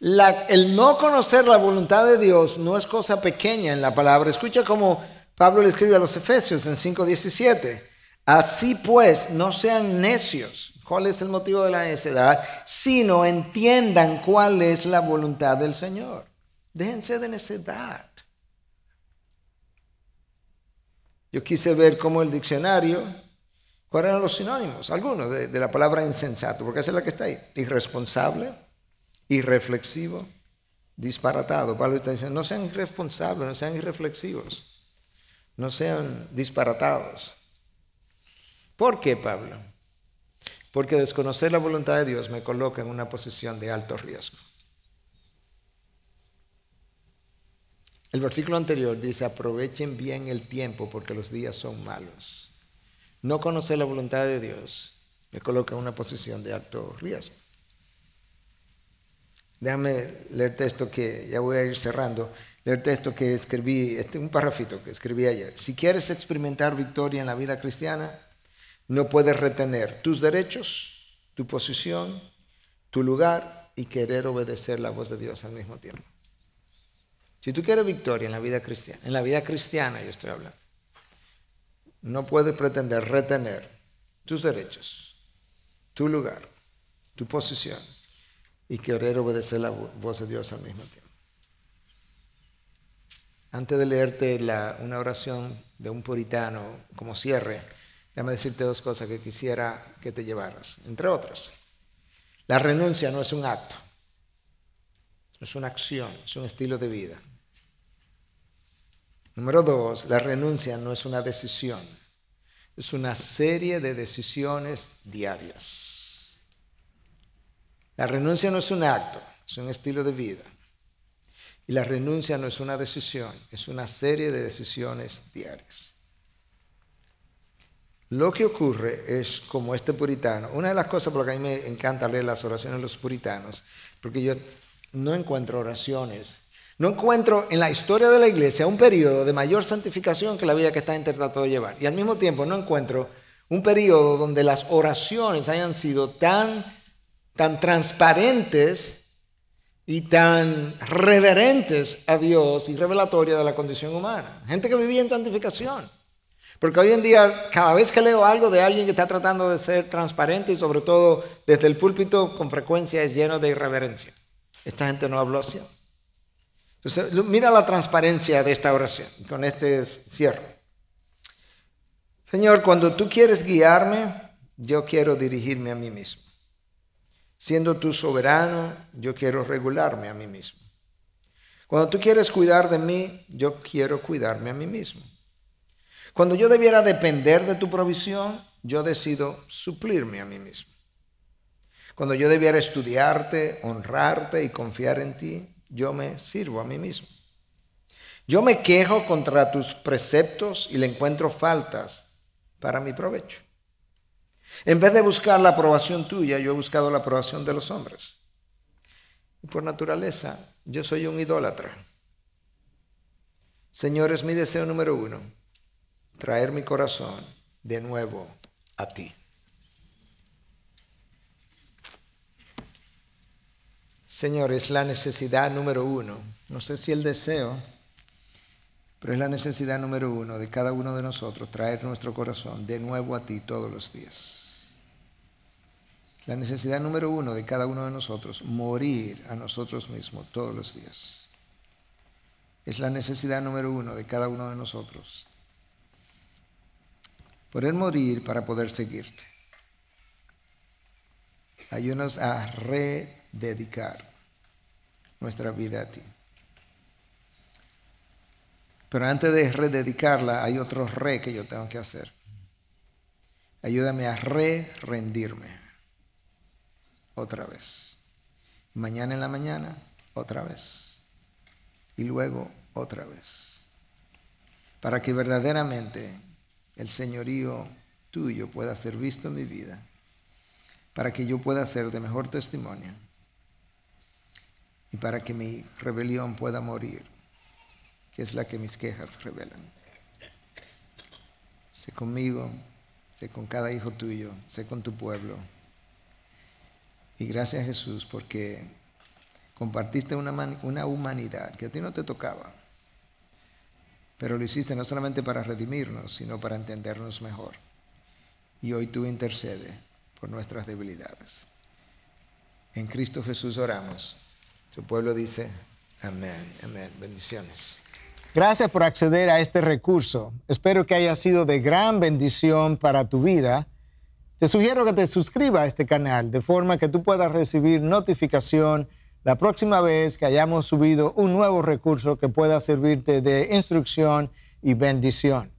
A: el no conocer la voluntad de Dios no es cosa pequeña en la palabra. Escucha cómo Pablo le escribe a los Efesios en 5.17, así pues, no sean necios. ¿Cuál es el motivo de la necedad? Sino entiendan cuál es la voluntad del Señor. Déjense de necedad. Yo quise ver cómo el diccionario, cuáles eran los sinónimos, algunos de, la palabra insensato, porque esa es la que está ahí. Irresponsable, irreflexivo, disparatado. Pablo está diciendo, no sean irresponsables, no sean irreflexivos no sean disparatados. ¿Por qué, Pablo? Porque desconocer la voluntad de Dios me coloca en una posición de alto riesgo. El versículo anterior dice, aprovechen bien el tiempo porque los días son malos. No conocer la voluntad de Dios me coloca en una posición de alto riesgo. Déjame leer texto que ya voy a ir cerrando. El texto que escribí, este, un párrafito que escribí ayer. Si quieres experimentar victoria en la vida cristiana, no puedes retener tus derechos, tu posición, tu lugar y querer obedecer la voz de Dios al mismo tiempo. Si tú quieres victoria en la vida cristiana, en la vida cristiana yo estoy hablando, no puedes pretender retener tus derechos, tu lugar, tu posición y querer obedecer la voz de Dios al mismo tiempo. Antes de leerte una oración de un puritano como cierre, déjame decirte dos cosas que quisiera que te llevaras, entre otras. La renuncia no es un acto, es una acción, es un estilo de vida. Número dos, la renuncia no es una decisión, es una serie de decisiones diarias. La renuncia no es un acto, es un estilo de vida. Y la renuncia no es una decisión, es una serie de decisiones diarias. Lo que ocurre es como este puritano. Una de las cosas por las que a mí me encanta leer las oraciones de los puritanos, porque yo no encuentro oraciones. No encuentro en la historia de la iglesia un periodo de mayor santificación que la vida que está intentando llevar. Y al mismo tiempo no encuentro un periodo donde las oraciones hayan sido tan, tan transparentes y tan reverentes a Dios y revelatoria de la condición humana. Gente que vivía en santificación. Porque hoy en día, cada vez que leo algo de alguien que está tratando de ser transparente y sobre todo desde el púlpito, con frecuencia es lleno de irreverencia. Esta gente no habló así. Entonces, mira la transparencia de esta oración. Con este cierre. Señor, cuando tú quieres guiarme, yo quiero dirigirme a mí mismo. Siendo tú soberano, yo quiero regularme a mí mismo. Cuando tú quieres cuidar de mí, yo quiero cuidarme a mí mismo. Cuando yo debiera depender de tu provisión, yo decido suplirme a mí mismo. Cuando yo debiera estudiarte, honrarte y confiar en ti, yo me sirvo a mí mismo. Yo me quejo contra tus preceptos y le encuentro faltas para mi provecho. En vez de buscar la aprobación tuya, yo he buscado la aprobación de los hombres. Y por naturaleza, yo soy un idólatra. Señor, es mi deseo número uno, traer mi corazón de nuevo a ti. Señor, es la necesidad número uno. No sé si el deseo, pero es la necesidad número uno de cada uno de nosotros, traer nuestro corazón de nuevo a ti todos los días la necesidad número uno de cada uno de nosotros, morir a nosotros mismos todos los días. Es la necesidad número uno de cada uno de nosotros. Poder morir para poder seguirte. Ayúdanos a rededicar nuestra vida a ti. Pero antes de rededicarla hay otro re que yo tengo que hacer. Ayúdame a re-rendirme otra vez. Mañana en la mañana, otra vez. Y luego, otra vez. Para que verdaderamente el señorío tuyo pueda ser visto en mi vida. Para que yo pueda ser de mejor testimonio. Y para que mi rebelión pueda morir, que es la que mis quejas revelan. Sé conmigo, sé con cada hijo tuyo, sé con tu pueblo. Y gracias Jesús porque compartiste una, una humanidad que a ti no te tocaba, pero lo hiciste no solamente para redimirnos, sino para entendernos mejor. Y hoy tú intercede por nuestras debilidades. En Cristo Jesús oramos. Su pueblo dice, amén, amén, bendiciones. Gracias por acceder a este recurso. Espero que haya sido de gran bendición para tu vida te sugiero que te suscribas a este canal de forma que tú puedas recibir notificación la próxima vez que hayamos subido un nuevo recurso que pueda servirte de instrucción y bendición.